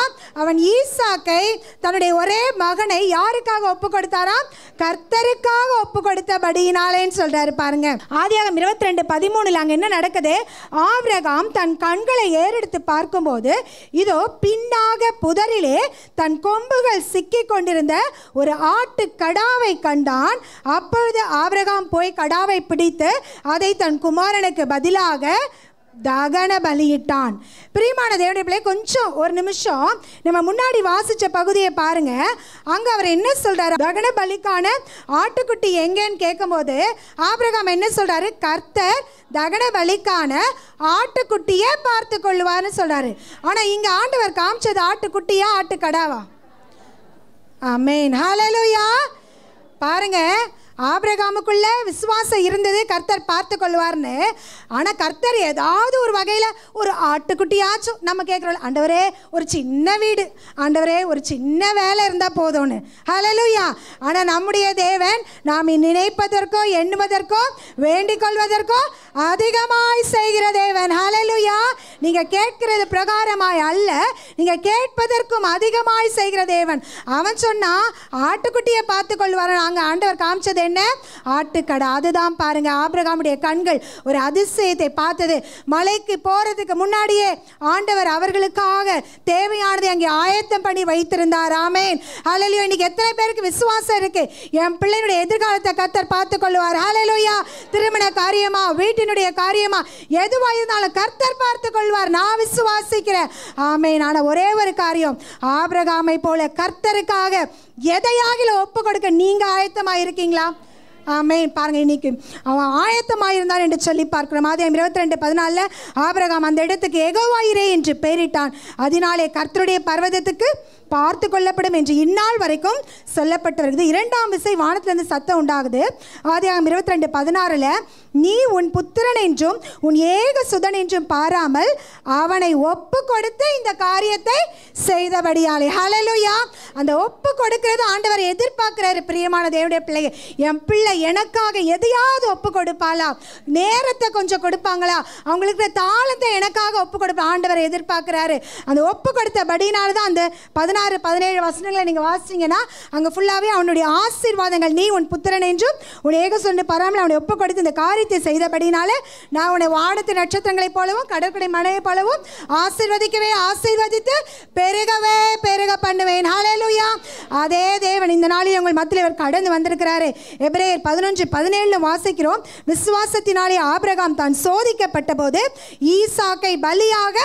அவன் ஈசாக்கை தன்னுடைய ஒரே மகனை யாருக்காக ஒப்பு கொடுத்தாராம் கர்த்தருக்காக ஒப்பு கொடுத்தபடியினாலேன்னு சொல்றாரு பாருங்க ஆதியாகம் இருபத்தி ரெண்டு பதிமூணுல அங்கே என்ன நடக்குது ஆவிரகாம் தன் கண்களை ஏறெடுத்து பார்க்கும்போது இதோ பின்னாக புதரிலே தன் கொம்புகள் சிக்கி கொண்டிருந்த ஒரு ஆட்டு கடாவை கண்டான் அப்பொழுது ஆவிரகாம் போய் கடாவை பிடித்து அதை தன் குமாரனுக்கு பதிலாக தகன பலியிட்டான் பிரியமான தேவனுடைய பிள்ளை கொஞ்சம் ஒரு நிமிஷம் நம்ம முன்னாடி வாசித்த பகுதியை பாருங்க அங்கே அவர் என்ன சொல்கிறார் தகன பலிக்கான ஆட்டுக்குட்டி எங்கேன்னு கேட்கும்போது ஆபிரகாம் என்ன சொல்கிறாரு கர்த்தர் தகன பலிக்கான ஆட்டுக்குட்டியே பார்த்து கொள்வார்னு சொல்கிறாரு ஆனால் இங்கே ஆண்டவர் காமிச்சது ஆட்டுக்குட்டியா ஆட்டுக்கடாவா அமேன் ஹலோ பாருங்க ஆபிரகாமுக்குள்ளே விசுவாசம் இருந்தது கர்த்தர் பார்த்து கொள்வார்னு ஆனால் கர்த்தர் ஏதாவது ஒரு வகையில் ஒரு ஆட்டுக்குட்டியாச்சும் நம்ம கேட்குறோம் ஆண்டவரே ஒரு சின்ன வீடு ஆண்டவரே ஒரு சின்ன வேலை இருந்தால் போதும்னு ஹலலுயா ஆனால் நம்முடைய தேவன் நாம் நினைப்பதற்கோ எண்ணுவதற்கோ வேண்டிக் கொள்வதற்கோ அதிகமாய் செய்கிற தேவன் ஹலலுயா நீங்கள் கேட்கிறது பிரகாரமாய் அல்ல நீங்கள் கேட்பதற்கும் அதிகமாய் செய்கிற தேவன் அவன் சொன்னால் ஆட்டுக்குட்டியை பார்த்து கொள்வார் நாங்கள் ஆண்டவர் காமிச்சதே என்ன ஆட்டுக்கடை அதுதான் பாருங்க ஆபிரகாமுடைய கண்கள் ஒரு அதிசயத்தை பார்த்தது மலைக்கு போறதுக்கு முன்னாடியே ஆண்டவர் அவர்களுக்காக தேவையானதை அங்கே ஆயத்தம் பண்ணி வைத்திருந்தார் ஆமேன் ஹலலியோ இன்னைக்கு எத்தனை பேருக்கு விசுவாசம் இருக்கு என் பிள்ளையினுடைய எதிர்காலத்தை கத்தர் பார்த்து கொள்வார் ஹலலோயா திருமண காரியமா வீட்டினுடைய காரியமா எதுவாக இருந்தாலும் கர்த்தர் பார்த்து கொள்வார் நான் விசுவாசிக்கிறேன் ஆமே நான் ஒரே ஒரு காரியம் ஆபிரகாமை போல கர்த்தருக்காக எதையாகில ஒப்பு கொடுக்க நீங்கள் ஆயத்தமாக இருக்கீங்களா ஆமே பாருங்கள் இன்னைக்கு அவன் ஆயத்தமாக இருந்தான் என்று சொல்லி பார்க்கிறோம் அதே இருபத்தி ரெண்டு பதினாலில் ஆபரகாம் அந்த இடத்துக்கு எகோவாயிரே என்று பெயரிட்டான் அதனாலே கர்த்தருடைய பர்வதத்துக்கு பார்த்து கொள்ளப்படும் என்று இந்நாள் வரைக்கும் சொல்லப்பட்டு வருகிறது இரண்டாம் விசை வானத்திலிருந்து சத்தம் உண்டாகுது ஆதியாகம் இருபத்தி ரெண்டு பதினாறில் நீ உன் புத்திரன் என்றும் உன் ஏக சுதன் என்றும் பாராமல் அவனை ஒப்பு கொடுத்து இந்த காரியத்தை செய்தபடியாலே ஹலலுயா அந்த ஒப்பு கொடுக்கிறது ஆண்டவர் எதிர்பார்க்கிறாரு பிரியமான தேவடைய பிள்ளைய என் பிள்ளை எனக்காக எதையாவது ஒப்பு கொடுப்பாளா நேரத்தை கொஞ்சம் கொடுப்பாங்களா அவங்களுக்கு தாளத்தை எனக்காக ஒப்பு கொடுப்ப ஆண்டவர் எதிர்பார்க்கிறாரு அந்த ஒப்பு கொடுத்தபடினால தான் அந்த பதினாறு பதினாறு பதினேழு வசனங்களை நீங்கள் வாசிச்சிங்கன்னா அங்கே ஃபுல்லாகவே அவனுடைய ஆசீர்வாதங்கள் நீ உன் புத்திரன் என்றும் உன் ஏக சொன்ன பராமல் அவனை ஒப்பு கொடுத்து இந்த காரியத்தை செய்தபடினால நான் உன்னை வாடத்து நட்சத்திரங்களைப் போலவும் கடற்கரை மனையைப் போலவும் ஆசீர்வதிக்கவே ஆசீர்வதித்து பெருகவே பெருக பண்ணுவேன் ஹalleluya அதே தேவன் இந்த நாளில் உங்கள் மத்தியில் இவர் கடந்து வந்திருக்கிறாரு எப்ரேயர் பதினொன்று பதினேழில் வாசிக்கிறோம் விசுவாசத்தினாலே ஆபிரகாம் தான் சோதிக்கப்பட்ட போது ஈசாக்கை பலியாக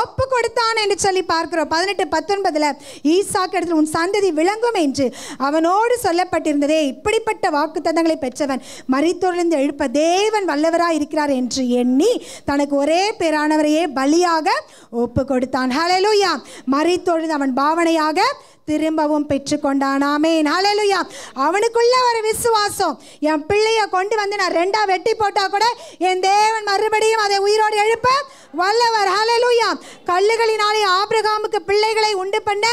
ஒப்பு கொடுத்தான் என்று சொல்லி பார்க்கிறோம் பதினெட்டு பத்தொன்பதில் ஈசாக்கு இடத்தில் உன் சந்ததி விளங்கும் என்று அவனோடு சொல்லப்பட்டிருந்ததே இப்படிப்பட்ட வாக்கு தந்தங்களை பெற்றவன் மறித்தொழிந்து எழுப்ப தேவன் வல்லவராக இருக்கிறார் என்று எண்ணி தனக்கு ஒரே பேரானவரையே பலியாக ஒப்பு கொடுத்தான் ஹலலுயா மறித்தொழிந்து அவன் பாவனையாக திரும்பவும் பெற்றுக்கொண்டானாமே ஆமேன் ஹலலுயா அவனுக்குள்ள ஒரு விசுவாசம் என் பிள்ளைய கொண்டு வந்து நான் ரெண்டா வெட்டி போட்டால் கூட என் தேவன் மறுபடியும் அதை உயிரோடு எழுப்ப வல்லவர் ஹலலூயா கல்லுகளினாலே ஆபிரகாமுக்கு பிள்ளைகளை உண்டு பண்ண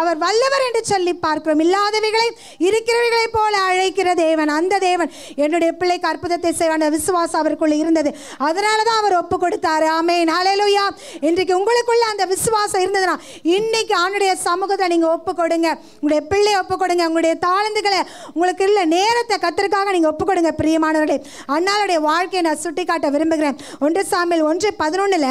அவர் வல்லவர் என்று சொல்லி பார்க்கிறோம் இல்லாதவைகளை இருக்கிறவைகளைப் போல அழைக்கிற தேவன் அந்த தேவன் என்னுடைய பிள்ளைக்கு அற்புதத்தை செய்வான விசுவாசம் அவருக்குள்ள இருந்தது அதனால தான் அவர் ஒப்பு கொடுத்தாரு ஆமேன் ஹலலூயா இன்றைக்கு உங்களுக்குள்ள அந்த விசுவாசம் இருந்ததுன்னா இன்னைக்கு ஆனுடைய சமூகத்தை நீங்கள் ஒப்பு கொடுங்க உங்களுடைய பிள்ளை ஒப்பு கொடுங்க உங்களுடைய தாழ்ந்துகளை உங்களுக்கு இல்லை நேரத்தை கத்திற்காக நீங்கள் ஒப்பு கொடுங்க பிரியமானவர்களே அன்னாளுடைய வாழ்க்கையை நான் சுட்டி காட்ட விரும்புகிறேன் ஒன்று சாமியில் ஒன்று பதினொன்றில்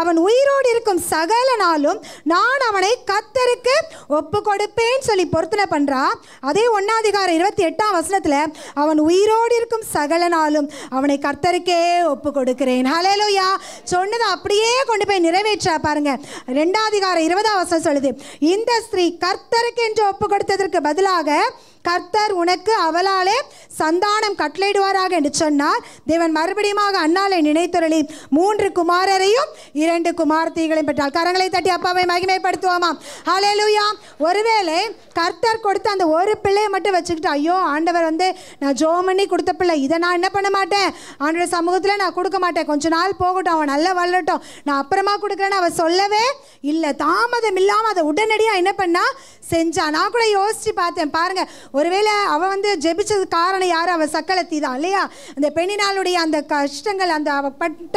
அவன் உயிரோடு இருக்கும் சகல நாளும் நான் அவனை கத்தருக்கு ஒப்பு கொடுப்பேன் சொல்லி பொருத்தனை பண்றா அதே ஒன்றாதிகாரம் இருபத்தி எட்டாம் வசனத்தில் அவன் உயிரோடு இருக்கும் சகல நாளும் அவனை கர்த்தருக்கே ஒப்பு கொடுக்கிறேன் ஹலேலோயா சொன்னதை அப்படியே கொண்டு போய் நிறைவேற்ற பாருங்க ரெண்டாதிகாரம் இருபதாம் வசனம் சொல்லுது இந்த ஸ்திரீ கர்த்தருக்கு என்று ஒப்பு கொடுத்ததற்கு பதிலாக கர்த்தர் உனக்கு அவளாலே சந்தானம் கட்டளையிடுவாராக என்று சொன்னார் தேவன் மறுபடியும் அண்ணாலை நினைத்துரளி மூன்று குமாரரையும் இரண்டு குமார்த்தைகளையும் பெற்றால் கரங்களை தட்டி அப்பாவை மகிமைப்படுத்துவோமாம் ஹலெலுயா ஒருவேளை கர்த்தர் கொடுத்த அந்த ஒரு பிள்ளையை மட்டும் வச்சுக்கிட்டு ஐயோ ஆண்டவர் வந்து நான் ஜோ பண்ணி கொடுத்த பிள்ளை இதை நான் என்ன பண்ண மாட்டேன் ஆண்டோட சமூகத்தில் நான் கொடுக்க மாட்டேன் கொஞ்ச நாள் போகட்டும் அவன் நல்லா வளரட்டும் நான் அப்புறமா கொடுக்குறேன்னு அவன் சொல்லவே இல்லை தாமதம் இல்லாமல் அதை உடனடியாக என்ன பண்ணா செஞ்சா நான் கூட யோசித்து பார்த்தேன் பாருங்கள் ஒருவேளை அவன் வந்து ஜெபிச்சது காரணம் யார் அவள் சக்களத்தி தான் இல்லையா அந்த பெண்ணினாளுடைய அந்த கஷ்டங்கள் அந்த அவ பட்ட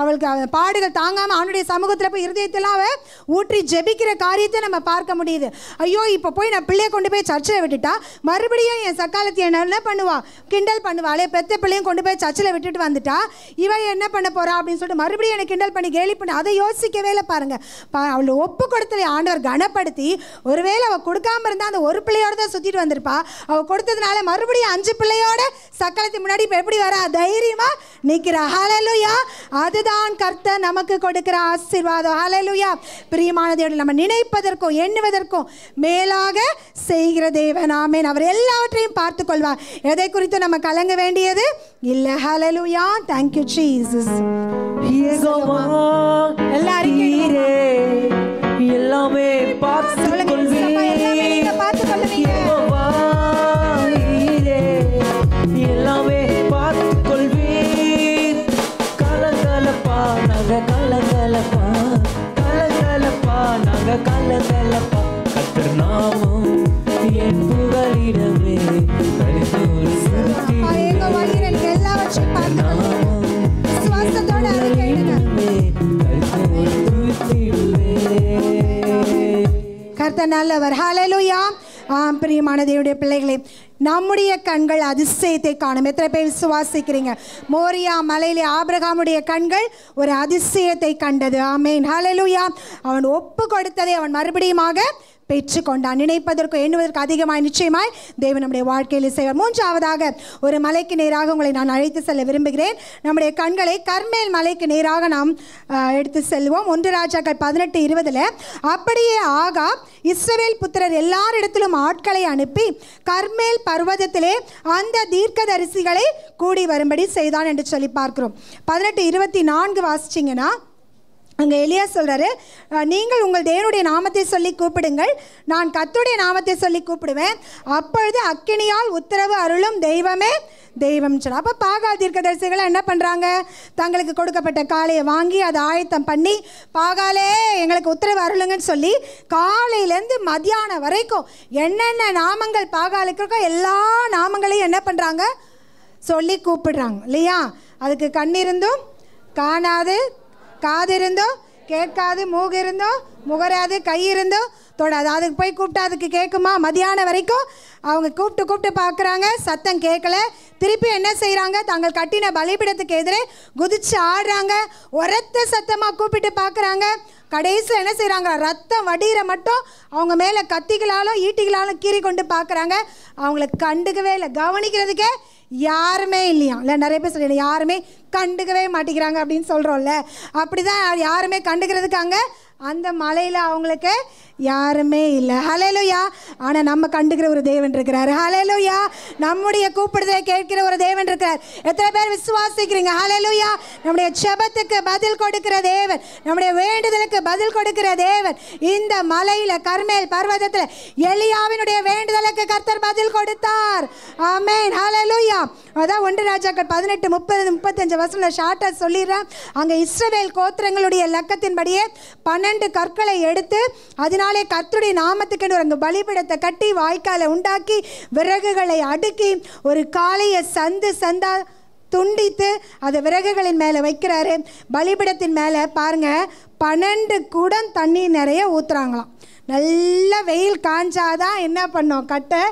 அவளுக்கு பாடுகள் தாங்காமல் அவனுடைய சமூகத்தில் போய் இருதயத்தெல்லாம் அவள் ஊற்றி ஜெபிக்கிற காரியத்தை நம்ம பார்க்க முடியுது ஐயோ இப்போ போய் நான் பிள்ளைய கொண்டு போய் சர்ச்சையை விட்டுட்டா மறுபடியும் என் சக்காலத்தி என்ன பண்ணுவா கிண்டல் பண்ணுவாளே பெத்த பிள்ளையும் கொண்டு போய் சர்ச்சில் விட்டுட்டு வந்துட்டா இவன் என்ன பண்ண போறா அப்படின்னு சொல்லிட்டு மறுபடியும் என்னை கிண்டல் பண்ணி கேலி பண்ணி அதை யோசிக்கவே இல்லை பாருங்க அவளை ஒப்பு கொடுத்தலை ஆண்டவர் கனப்படுத்தி ஒருவேளை அவள் கொடுக்காம இருந்தால் அந்த ஒரு பிள்ளையோடு தான் சுற்றிட்டு வந்திருப்பா அவள் கொடுத்ததுனால மறுபடியும் அஞ்சு பிள்ளை கட்டளையோட சக்கரத்து முன்னாடி இப்போ எப்படி வரா தைரியமா நிக்கிற ஹலலுயா அதுதான் கர்த்த நமக்கு கொடுக்கிற ஆசீர்வாதம் ஹலலுயா பிரியமானதையோடு நம்ம நினைப்பதற்கும் எண்ணுவதற்கும் மேலாக செய்கிற தேவன் ஆமேன் அவர் எல்லாவற்றையும் பார்த்து கொள்வார் எதை குறித்து நம்ம கலங்க வேண்டியது இல்ல ஹலலுயா தேங்க்யூ ஜீசஸ் எல்லாரும் எல்லாமே பார்த்து கொள்வேன் நாங்க கலந்தலப்பா கத்தர் நாமம் என் புகழிடமே கழித்து ஒரு கர்த்த நல்லவர் ஹalleluya பிரியமான தேவனுடைய பிள்ளைகளே நம்முடைய கண்கள் அதிசயத்தை காணும் எத்தனை பேர் விசுவாசிக்கிறீங்க மோரியா மலையிலே ஆபிரகாமுடைய கண்கள் ஒரு அதிசயத்தை கண்டது ஆமேன் ஹலலுயா அவன் ஒப்பு கொடுத்ததை அவன் மறுபடியுமாக பெற்றுக்கொண்டார் நினைப்பதற்கு எண்ணுவதற்கு அதிகமாய் நிச்சயமாய் தேவன் நம்முடைய வாழ்க்கையில் செய்வார் மூன்றாவதாக ஒரு மலைக்கு நேராக உங்களை நான் அழைத்து செல்ல விரும்புகிறேன் நம்முடைய கண்களை கர்மேல் மலைக்கு நேராக நாம் எடுத்து செல்வோம் ஒன்று ராஜாக்கள் பதினெட்டு இருபதில் அப்படியே ஆகா இஸ்ரவேல் புத்திரர் எல்லாரிடத்திலும் ஆட்களை அனுப்பி கர்மேல் பர்வதத்திலே அந்த தீர்க்கதரிசிகளை கூடி வரும்படி செய்தான் என்று சொல்லி பார்க்கிறோம் பதினெட்டு இருபத்தி நான்கு வாசிச்சிங்கன்னா அங்கே எளியா சொல்கிறாரு நீங்கள் உங்கள் தேவனுடைய நாமத்தை சொல்லி கூப்பிடுங்கள் நான் கத்துடைய நாமத்தை சொல்லி கூப்பிடுவேன் அப்பொழுது அக்கினியால் உத்தரவு அருளும் தெய்வமே தெய்வம் சொல்ல அப்போ பாகால் தீர்க்கதரிசிகளை என்ன பண்ணுறாங்க தங்களுக்கு கொடுக்கப்பட்ட காலையை வாங்கி அதை ஆயத்தம் பண்ணி பாகாலே எங்களுக்கு உத்தரவு அருளுங்கன்னு சொல்லி காலையிலேருந்து மதியானம் வரைக்கும் என்னென்ன நாமங்கள் பாகாலுக்கு இருக்கோ எல்லா நாமங்களையும் என்ன பண்ணுறாங்க சொல்லி கூப்பிடுறாங்க இல்லையா அதுக்கு கண்ணிருந்தும் காணாது காது இருந்தோ கேட்காது மூக இருந்தோ முகராது கை இருந்தோ தொடாது அதுக்கு போய் கூப்பிட்டா அதுக்கு கேட்குமா மதியானம் வரைக்கும் அவங்க கூப்பிட்டு கூப்பிட்டு பார்க்குறாங்க சத்தம் கேட்கல திருப்பி என்ன செய்கிறாங்க தாங்கள் கட்டின பலிபிடத்துக்கு எதிரே குதிச்சு ஆடுறாங்க உரத்த சத்தமாக கூப்பிட்டு பார்க்குறாங்க கடைசியில் என்ன செய்கிறாங்க ரத்தம் வடிகிற மட்டும் அவங்க மேலே கத்திகளாலும் ஈட்டிகளாலும் கீறி கொண்டு பார்க்குறாங்க அவங்கள கண்டுக்கவே இல்லை கவனிக்கிறதுக்கே யாருமே இல்லையா இல்லை நிறைய பேர் சொல்லி யாருமே கண்டுக்கவே மாட்டேங்கிறாங்க அப்படின்னு சொல்கிறோம்ல அப்படி தான் யாருமே கண்டுக்கிறதுக்காங்க அந்த மலையில் அவங்களுக்கு யாருமே இல்லை ஹலேலுயா ஆனால் நம்ம கண்டுக்கிற ஒரு தேவன் இருக்கிறார் ஹலேலுயா நம்முடைய கூப்பிடுதலை கேட்கிற ஒரு தேவன் இருக்கிறார் எத்தனை பேர் விசுவாசிக்கிறீங்க ஹலேலுயா நம்முடைய செபத்துக்கு பதில் கொடுக்கிற தேவன் நம்முடைய வேண்டுதலுக்கு பதில் கொடுக்கிற தேவன் இந்த மலையில் கர்மேல் பர்வதத்தில் எலியாவினுடைய வேண்டுதலுக்கு கர்த்தர் பதில் கொடுத்தார் ஆமேன் ஹலேலுயா அதான் ஒன்று ராஜாக்கள் பதினெட்டு முப்பது முப்பத்தஞ்சு வருஷம் ஷார்ட்டாக சொல்லிடுறேன் அங்கே இஸ்ரவேல் கோத்திரங்களுடைய லக்கத்தின்படியே பன்னெண்டு கற்களை எடுத்து அதனால் நாளே கத்துடைய நாமத்துக்கு ஒரு அங்கே பலிபிடத்தை கட்டி வாய்க்காலை உண்டாக்கி விறகுகளை அடுக்கி ஒரு காலையை சந்து சந்தா துண்டித்து அதை விறகுகளின் மேலே வைக்கிறாரு பலிபிடத்தின் மேலே பாருங்கள் பன்னெண்டு குடம் தண்ணி நிறைய ஊற்றுறாங்களாம் நல்ல வெயில் காஞ்சாதான் என்ன பண்ணோம் கட்டை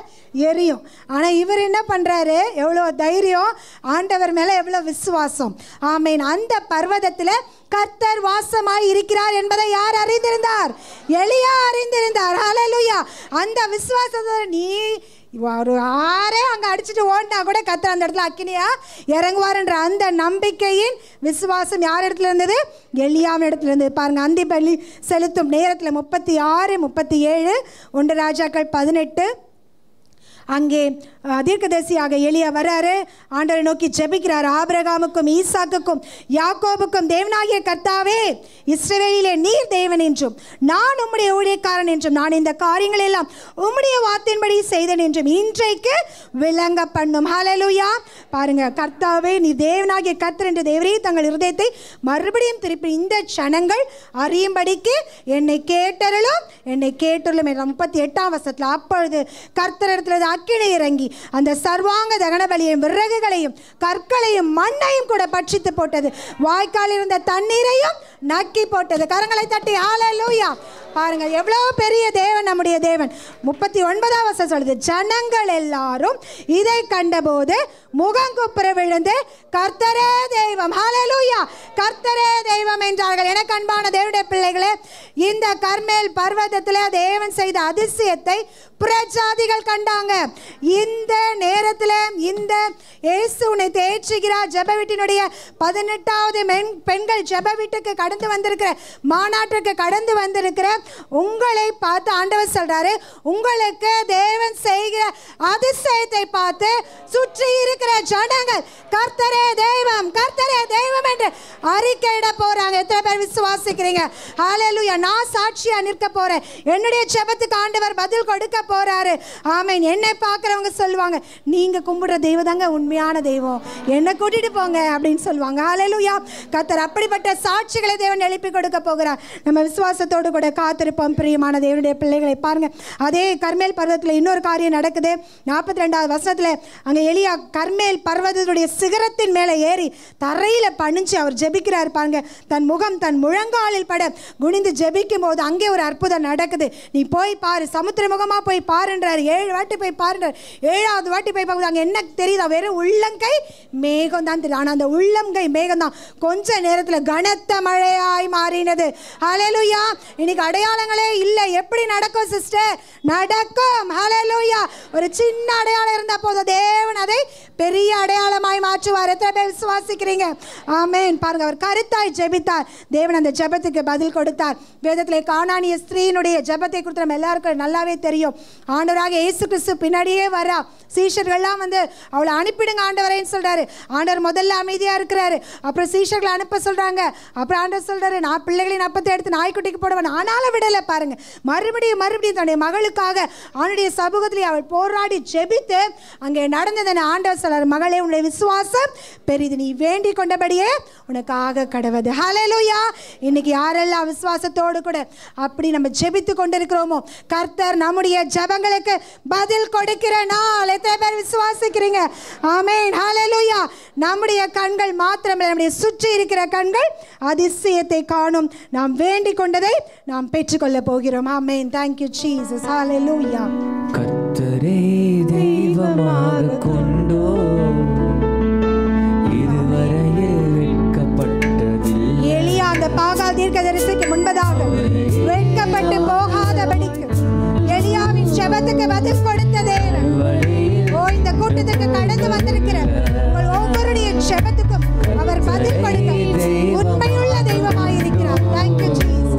எரியும் ஆனால் இவர் என்ன பண்ணுறாரு எவ்வளோ தைரியம் ஆண்டவர் மேலே எவ்வளோ விசுவாசம் ஆமீன் அந்த பர்வதத்தில் கர்த்தர் வாசமாய் இருக்கிறார் என்பதை யார் அறிந்திருந்தார் எளியா அறிந்திருந்தார் அந்த விசுவாசத்தை நீ ஒரு ஆறே அங்கே அடிச்சுட்டு ஓடினா கூட கத்த அந்த இடத்துல அக்கினியாக இறங்குவார்ன்ற அந்த நம்பிக்கையின் விசுவாசம் யார் இடத்துல இருந்தது எளியாம இடத்துல இருந்தது பாருங்கள் அந்தி பள்ளி செலுத்தும் நேரத்தில் முப்பத்தி ஆறு முப்பத்தி ஏழு ஒன்று ராஜாக்கள் பதினெட்டு அங்கே தீர்க்கதரிசியாக எளிய வராரு ஆண்டரை நோக்கி ஜெபிக்கிறார் ஆபிரகாமுக்கும் ஈசாக்குக்கும் யாக்கோபுக்கும் தேவனாகிய கர்த்தாவே இஸ்ரேலிலே நீர் தேவன் என்றும் நான் உம்முடைய ஊழியக்காரன் என்றும் நான் இந்த காரியங்கள் எல்லாம் உம்முடைய வார்த்தையின்படி செய்தேன் என்றும் இன்றைக்கு விளங்க பண்ணும் ஹலலுயா பாருங்க கர்த்தாவே நீ தேவனாகிய கர்த்தர் என்று தேவரே தங்கள் இருதயத்தை மறுபடியும் திருப்பி இந்த க்ஷணங்கள் அறியும்படிக்கு என்னை கேட்டருளும் என்னை கேட்டுள்ளும் முப்பத்தி எட்டாம் வருஷத்தில் அப்பொழுது கர்த்தர் இடத்துல அக்கினை இறங்கி அந்த சர்வாங்க தகன பலியையும் விறகுகளையும் கற்களையும் மண்ணையும் கூட பட்சித்து போட்டது வாய்க்கால் இருந்த தண்ணீரையும் நக்கி போட்டது கரங்களை தட்டி ஆலே லூயா பாருங்க எவ்வளோ பெரிய தேவன் நம்முடைய தேவன் முப்பத்தி ஒன்பதாம் வருஷம் சொல்லுது ஜனங்கள் எல்லாரும் இதை கண்டபோது முகங்குப்புற விழுந்து கர்த்தரே தெய்வம் ஹalleluya கர்த்தரே தெய்வம் என்றார்கள் எனக்கு கண்பான தேவடைய பிள்ளைகளே இந்த கர்மேல் பர்வதத்தில் தேவன் செய்த அதிசயத்தை புறஜாதிகள் கண்டாங்க இந்த நேரத்தில் இந்த இயேசு உன்னை தேற்றுகிறார் ஜெப வீட்டினுடைய பதினெட்டாவது பெண்கள் ஜெப வீட்டுக்கு கடந்து வந்திருக்கிற மாநாட்டிற்கு கடந்து வந்திருக்கிற உங்களை பார்த்து ஆண்டவர் சொல்றாரு உங்களுக்கு தேவன் செய்கிற அதிசயத்தை பார்த்து சுற்றி இருக்கிற ஜனங்கள் கர்த்தரே தெய்வம் கர்த்தரே தெய்வம் என்று அறிக்கையிட போறாங்க எத்தனை பேர் விசுவாசிக்கிறீங்க ஹalleluya நான் சாட்சியாக நிற்க போறேன் என்னுடைய செபத்துக்கு ஆண்டவர் பதில் கொடுக்க போறாரு ஆமை என்னை பார்க்குறவங்க சொல்லுவாங்க நீங்க கும்பிடுற தெய்வம் தாங்க உண்மையான தெய்வம் என்னை கூட்டிட்டு போங்க அப்படின்னு சொல்லுவாங்க ஹalleluya கர்த்தர் அப்படிப்பட்ட சாட்சிகளை தேவன் எழுப்பி கொடுக்க போகிறார் நம்ம விசுவாசத்தோடு கூட காத்திருப்போம் பிரியமான தேவனுடைய பிள்ளைகளை பாருங்கள் அதே கர்மேல் பர்வத்தில் இன்னொரு காரியம் நடக்குது நாற்பத்தி ரெண்டாவது வருஷத்தில் அங்கே எளியா கர்மேல் பர்வதத்துடைய சிகரத்தின் மேலே ஏறி தரையில் பணிஞ்சு அவர் ஜெபிக்கிறார் பாருங்க தன் முகம் தன் முழங்காலில் பட குனிந்து ஜெபிக்கும் போது அங்கே ஒரு அற்புதம் நடக்குது நீ போய் பாரு சமுத்திர முகமாக போய் பாருன்றார் ஏழு வாட்டி போய் பாருன்றார் ஏழாவது வாட்டி போய் பார்க்குது அங்கே என்ன தெரியுதா வெறும் உள்ளங்கை மேகம் தான் தெரியுது ஆனால் அந்த உள்ளங்கை மேகம் தான் கொஞ்ச நேரத்தில் கனத்த மழை கிருபையாய் மாறினது ஹலலுயா இன்னைக்கு அடையாளங்களே இல்லை எப்படி நடக்கும் சிஸ்டர் நடக்கும் ஹலலுயா ஒரு சின்ன அடையாளம் இருந்தால் போதும் தேவன் அதை பெரிய அடையாளமாய் மாற்றுவார் எத்தனை பேர் விசுவாசிக்கிறீங்க ஆமேன் பாருங்க அவர் கருத்தாய் ஜெபித்தார் தேவன் அந்த ஜெபத்துக்கு பதில் கொடுத்தார் வேதத்தில் காணானிய ஸ்திரீனுடைய ஜெபத்தை குறித்து நம்ம எல்லாருக்கும் நல்லாவே தெரியும் ஆண்டவராக இயேசு கிறிஸ்து பின்னாடியே வரா சீஷர்கள்லாம் வந்து அவளை அனுப்பிடுங்க ஆண்டவரேன்னு சொல்றாரு ஆண்டவர் முதல்ல அமைதியா இருக்கிறாரு அப்புறம் சீஷர்களை அனுப்ப சொல்றாங்க அப்புறம் ஆண்டவர் ஆண்டவர் சொல்கிறாரு நான் பிள்ளைகளை அப்பத்தை எடுத்து நாய்க்குட்டிக்கு போடுவேன் ஆனாலும் விடலை பாருங்க மறுபடியும் மறுபடியும் தன்னுடைய மகளுக்காக அவனுடைய சமூகத்திலே அவள் போராடி ஜெபித்து அங்கே நடந்ததன் ஆண்டவர் சொல்கிறார் மகளே உன்னுடைய விசுவாசம் பெரிது நீ வேண்டி கொண்டபடியே உனக்காக கடவது ஹலலூயா இன்னைக்கு யாரெல்லாம் விசுவாசத்தோடு கூட அப்படி நம்ம ஜெபித்து கொண்டிருக்கிறோமோ கர்த்தர் நம்முடைய ஜபங்களுக்கு பதில் கொடுக்கிற நாள் எத்தனை பேர் விசுவாசிக்கிறீங்க ஆமேன் ஹலலூயா நம்முடைய கண்கள் மாத்திரமே நம்முடைய சுற்றி இருக்கிற கண்கள் அதிசய அதிசயத்தை காணும் நாம் வேண்டிக் கொண்டதை நாம் பெற்றுக்கொள்ள போகிறோம் ஆமேன் தேங்க்யூ ஜீசஸ் ஹalleluya கர்த்தரே தெய்வமாக கொண்டோ கூட்டத்துக்கு கடந்து வந்திருக்கிற ஒவ்வொருடைய ஜெபத்துக்கும் அவர் பதில் கொடுக்க உண்மை Thank you, Jesus.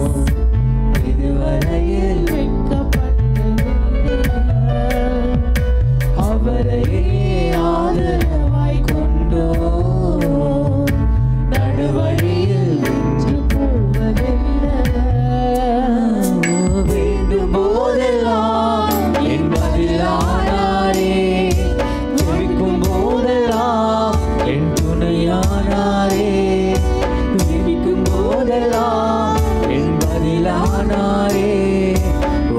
போதெல்லாம் என் பதிலானாரே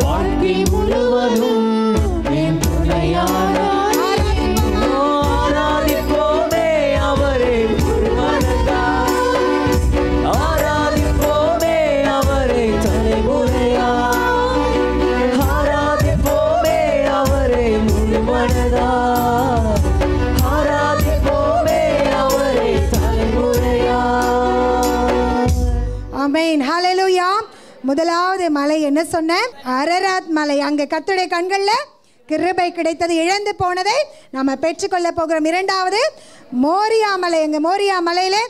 வாழ்க்கை முழுவதும் எது மலை என்ன சொன்னேன் அரராத் மலை அங்கே கத்துடைய கண்களில் கிருபை கிடைத்தது இழந்து போனதை நம்ம பெற்றுக்கொள்ள போகிறோம் இரண்டாவது மோரியா மலை எங்கள் மோரியா மலையில்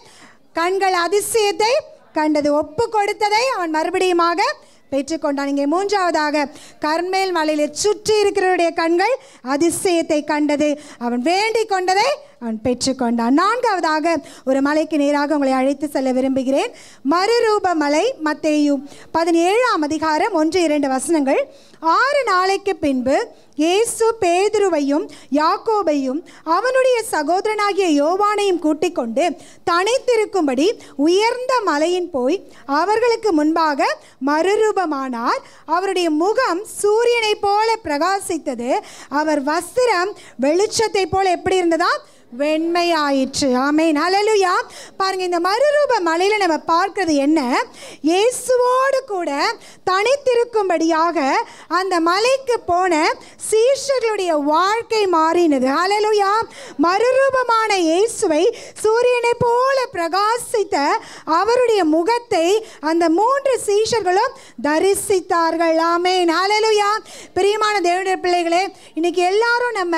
கண்கள் அதிசயத்தை கண்டது ஒப்பு கொடுத்ததை அவன் மறுபடியுமாக பெற்றுக்கொண்டான் இங்கே மூன்றாவதாக கர்மேல் மலையில சுற்றி இருக்கிறவருடைய கண்கள் அதிசயத்தை கண்டது அவன் வேண்டிக் கொண்டதை அவன் பெற்றுக்கொண்டான் நான்காவதாக ஒரு மலைக்கு நேராக உங்களை அழைத்து செல்ல விரும்புகிறேன் மறுரூப மலை மத்தேயும் பதினேழாம் அதிகாரம் ஒன்று இரண்டு வசனங்கள் ஆறு நாளைக்கு பின்பு இயேசு பேதுருவையும் யாக்கோபையும் அவனுடைய சகோதரனாகிய யோவானையும் கூட்டிக் கொண்டு தனித்திருக்கும்படி உயர்ந்த மலையின் போய் அவர்களுக்கு முன்பாக மறுரூபமானார் அவருடைய முகம் சூரியனைப் போல பிரகாசித்தது அவர் வஸ்திரம் வெளிச்சத்தை போல எப்படி இருந்ததா வெண்மையாயிற்று ஆமேன் அலலுயா பாருங்கள் இந்த மறுரூப மலையில் நம்ம பார்க்கறது என்ன இயேசுவோடு கூட தனித்திருக்கும்படியாக அந்த மலைக்கு போன சீஷர்களுடைய வாழ்க்கை மாறினது அலலுயா மறுரூபமான இயேசுவை சூரியனை போல பிரகாசித்த அவருடைய முகத்தை அந்த மூன்று சீஷர்களும் தரிசித்தார்கள் ஆமேன் அலலுயா பிரியமான தேவடைய பிள்ளைகளே இன்னைக்கு எல்லாரும் நம்ம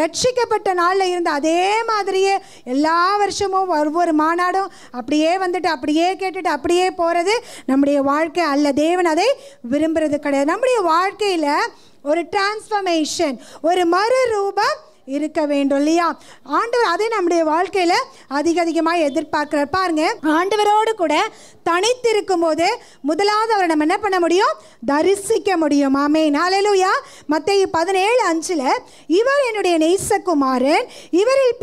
ரட்சிக்கப்பட்ட நாளில் இருந்த அதே மாதிரியே எல்லா வருஷமும் ஒவ்வொரு மாநாடும் அப்படியே வந்துட்டு அப்படியே கேட்டுட்டு அப்படியே போகிறது நம்முடைய வாழ்க்கை அல்ல தேவன் அதை விரும்புகிறது கிடையாது நம்முடைய வாழ்க்கையில் ஒரு டிரான்ஸ்ஃபர்மேஷன் ஒரு மறு ரூபம் இருக்க வேண்டும் இல்லையா ஆண்டவர் அதே நம்முடைய வாழ்க்கையில் அதிக அதிகமாக எதிர்பார்க்குற பாருங்க ஆண்டவரோடு கூட தனித்திருக்கும் போது முதலாவது அவரை நம்ம என்ன பண்ண முடியும் தரிசிக்க முடியும் ஆமே நாளையிலூயா மத்திய பதினேழு அஞ்சில் இவர் என்னுடைய நெய்சகுமாரன் இவரில்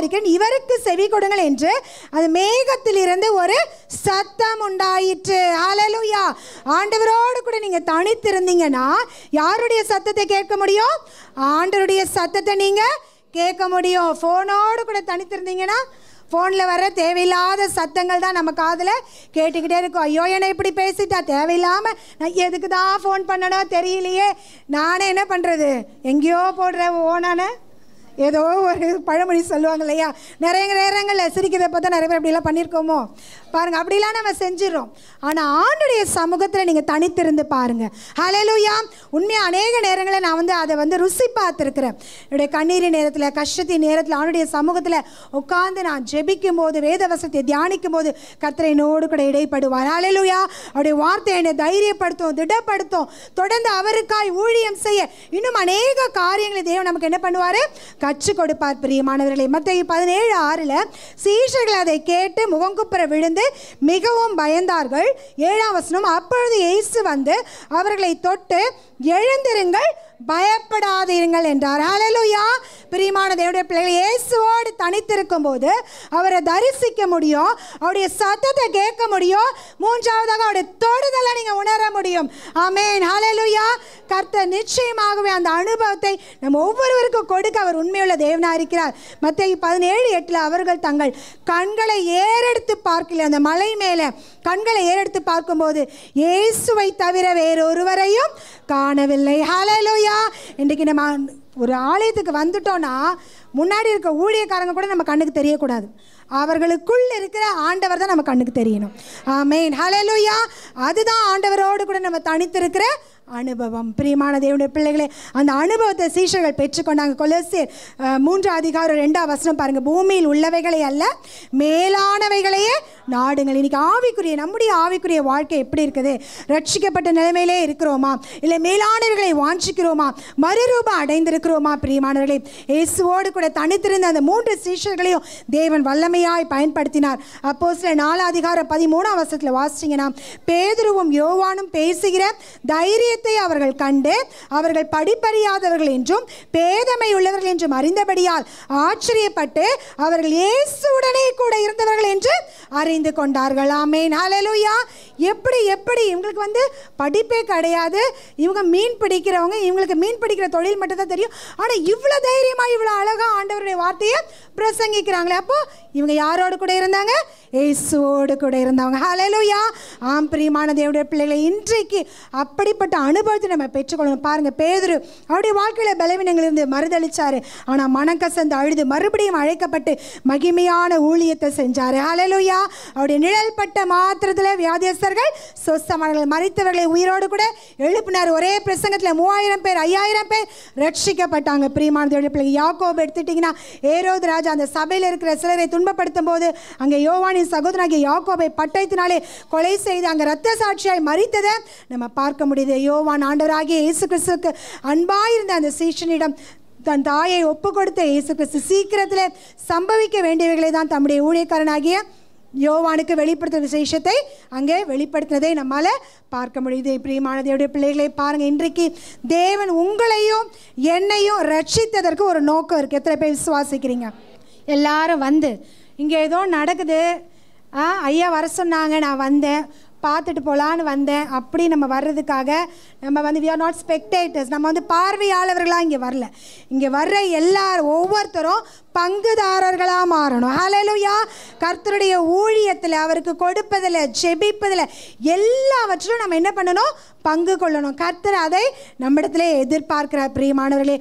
இருக்கேன் இவருக்கு செவி கொடுங்கள் என்று அது மேகத்திலிருந்து ஒரு சத்தம் உண்டாயிற்று ஆலலூயா ஆண்டவரோடு கூட நீங்கள் தனித்திருந்தீங்கன்னா யாருடைய சத்தத்தை கேட்க முடியும் ஆண்டருடைய சத்தத்தை நீங்கள் கேட்க முடியும் ஃபோனோடு கூட தனித்திருந்தீங்கன்னா ஃபோனில் வர தேவையில்லாத சத்தங்கள் தான் நம்ம காதில் கேட்டுக்கிட்டே இருக்கும் ஐயோ என்னை இப்படி பேசிட்டா தேவையில்லாமல் நான் எதுக்கு தான் ஃபோன் பண்ணணும் தெரியலையே நானே என்ன பண்ணுறது எங்கேயோ போடுற ஓனான ஏதோ ஒரு பழமொழி சொல்லுவாங்க இல்லையா நிறைய நேரங்களில் சிரிக்கிறத பார்த்தா நிறைய பேர் அப்படிலாம் பண்ணியிருக்கோமோ பாருங்கள் அப்படிலாம் நம்ம செஞ்சிடறோம் ஆனால் ஆண்டுடைய சமூகத்தில் நீங்கள் தனித்திருந்து பாருங்கள் ஹலலுயா உண்மையாக அநேக நேரங்களில் நான் வந்து அதை வந்து ருசி பார்த்துருக்குறேன் என்னுடைய கண்ணீரின் நேரத்தில் கஷ்டத்தின் நேரத்தில் ஆண்டுடைய சமூகத்தில் உட்காந்து நான் ஜெபிக்கும் போது வேதவசத்தை தியானிக்கும் போது கத்திரை நோடு கூட இடைப்படுவார் ஹலலூயா அவருடைய வார்த்தை என்னை தைரியப்படுத்தும் திடப்படுத்தும் தொடர்ந்து அவருக்காய் ஊழியம் செய்ய இன்னும் அநேக காரியங்களை தேவன் நமக்கு என்ன பண்ணுவார் கற்றுக் கொடுப்பார் பிரியமானவர்களை மற்ற பதினேழு ஆறில் சீஷர்கள் அதை கேட்டு முகங்குப்புற விழுந்து மிகவும் பயந்தார்கள் ஏழாம் வசனம் அப்பொழுது எய்சு வந்து அவர்களை தொட்டு எழுந்திருங்கள் பயப்படாதீர்கள் என்றார் ஹலலுயா பிரியமான தேவடைய பிள்ளைகள் இயேசுவோடு தனித்திருக்கும் போது அவரை தரிசிக்க முடியும் அவருடைய சத்தத்தை கேட்க முடியும் மூன்றாவதாக அவருடைய தொடுதலை நீங்கள் உணர முடியும் ஆமேன் ஹலலுயா கர்த்த நிச்சயமாகவே அந்த அனுபவத்தை நம்ம ஒவ்வொருவருக்கும் கொடுக்க அவர் உண்மையுள்ள தேவனாக இருக்கிறார் மற்ற பதினேழு எட்டில் அவர்கள் தங்கள் கண்களை ஏறெடுத்து பார்க்கல அந்த மலை மேலே கண்களை ஏறெடுத்து பார்க்கும்போது இயேசுவை தவிர வேறொருவரையும் காணவில்லை ஹலலுயா ஹலலுயா இன்றைக்கி நம்ம ஒரு ஆலயத்துக்கு வந்துட்டோம்னா முன்னாடி இருக்க ஊழியக்காரங்க கூட நம்ம கண்ணுக்கு தெரியக்கூடாது அவர்களுக்குள் இருக்கிற ஆண்டவர் தான் நம்ம கண்ணுக்கு தெரியணும் மெயின் ஹலலுயா அதுதான் ஆண்டவரோடு கூட நம்ம தனித்திருக்கிற அனுபவம் பிரியமான தேவனுடைய பிள்ளைகளே அந்த அனுபவத்தை சீஷர்கள் பெற்றுக்கொண்டாங்க கொலசி மூன்று அதிகாரம் ரெண்டாம் வசனம் பாருங்கள் பூமியில் உள்ளவைகளை அல்ல மேலானவைகளையே நாடுங்கள் இன்றைக்கி ஆவிக்குரிய நம்முடைய ஆவிக்குரிய வாழ்க்கை எப்படி இருக்குது ரட்சிக்கப்பட்ட நிலைமையிலே இருக்கிறோமா இல்லை மேலானவர்களை வாஞ்சிக்கிறோமா மறுரூபம் அடைந்திருக்கிறோமா பிரியமானவர்களே இயேசுவோடு கூட தனித்திருந்த அந்த மூன்று சீஷர்களையும் தேவன் வல்லமையாய் பயன்படுத்தினார் அப்போ சில நாலு அதிகாரம் பதிமூணாம் வசத்தில் வாசிச்சிங்கன்னா பேதுருவும் யோவானும் பேசுகிற தைரிய சத்தியத்தை அவர்கள் கண்டு அவர்கள் படிப்பறியாதவர்கள் என்றும் பேதமை உள்ளவர்கள் என்றும் அறிந்தபடியால் ஆச்சரியப்பட்டு அவர்கள் இயேசு உடனே கூட இருந்தவர்கள் என்று அறிந்து கொண்டார்கள் ஆமே ஹalleluya எப்படி எப்படி இவங்களுக்கு வந்து படிப்பே கிடையாது இவங்க மீன் பிடிக்கிறவங்க இவங்களுக்கு மீன் பிடிக்கிற தொழில் மட்டும்தான் தெரியும் ஆனால் இவ்வளோ தைரியமாக இவ்வளோ அழகாக ஆண்டவருடைய வார்த்தையை பிரசங்கிக்கிறாங்களே அப்போது இவங்க யாரோடு கூட இருந்தாங்க ஏசுவோடு கூட இருந்தவங்க ஹலலூயா ஆம் பிரியமான தேவடைய பிள்ளைகளை இன்றைக்கு அப்படிப்பட்ட அனுபவத்தை நம்ம பெற்றுக்கொள்ளணும் பாருங்கள் பேதுரு அவருடைய வாழ்க்கையில் பலவீனங்கள் இருந்து மறுதளித்தார் ஆனால் மனக்கசந்து அழுது மறுபடியும் அழைக்கப்பட்டு மகிமையான ஊழியத்தை செஞ்சார் ஹலலூயா அவருடைய நிழல் பட்ட மாத்திரத்தில் வியாதியஸ்தர்கள் சொஸ்தமானவர்கள் மறைத்தவர்களை உயிரோடு கூட எழுப்பினார் ஒரே பிரசங்கத்தில் மூவாயிரம் பேர் ஐயாயிரம் பேர் ரட்சிக்கப்பட்டாங்க பிரியமான தேவடைய பிள்ளைகள் யாக்கோப் எடுத்துட்டிங்கன்னா ஏரோது ராஜ ராஜா அந்த சபையில் இருக்கிற சிலரை துன்பப்படுத்தும் போது அங்கே யோவானின் சகோதரனாகிய யாக்கோபை பட்டயத்தினாலே கொலை செய்து அங்கே ரத்த சாட்சியாய் மறித்ததை நம்ம பார்க்க முடியுது யோவான் ஆண்டவராகிய இயேசு கிறிஸ்துக்கு அன்பாயிருந்த அந்த சீஷனிடம் தன் தாயை ஒப்பு கொடுத்த இயேசு கிறிஸ்து சீக்கிரத்தில் சம்பவிக்க வேண்டியவைகளை தான் தம்முடைய ஊழியக்காரனாகிய யோவானுக்கு வெளிப்படுத்த விசேஷத்தை அங்கே வெளிப்படுத்தினதை நம்மால் பார்க்க முடியுது பிரியமானதையுடைய பிள்ளைகளை பாருங்கள் இன்றைக்கு தேவன் உங்களையும் என்னையும் ரட்சித்ததற்கு ஒரு நோக்கம் இருக்குது எத்தனை பேர் விசுவாசிக்கிறீங்க எல்லாரும் வந்து இங்கே ஏதோ நடக்குது ஆ ஐயா வர சொன்னாங்க நான் வந்தேன் பார்த்துட்டு போகலான்னு வந்தேன் அப்படி நம்ம வர்றதுக்காக நம்ம வந்து வி ஆர் நாட் ஸ்பெக்டேட்டர்ஸ் நம்ம வந்து பார்வையாளர்களாக இங்கே வரல இங்கே வர்ற எல்லார் ஒவ்வொருத்தரும் பங்குதாரர்களாக மாறணும் ஹலலுயா கர்த்தருடைய ஊழியத்தில் அவருக்கு கொடுப்பதில் செபிப்பதில் எல்லாவற்றிலும் நம்ம என்ன பண்ணணும் பங்கு கொள்ளணும் கர்த்தர் அதை நம்மிடத்துல எதிர்பார்க்கிறார் பிரியமானவர்களே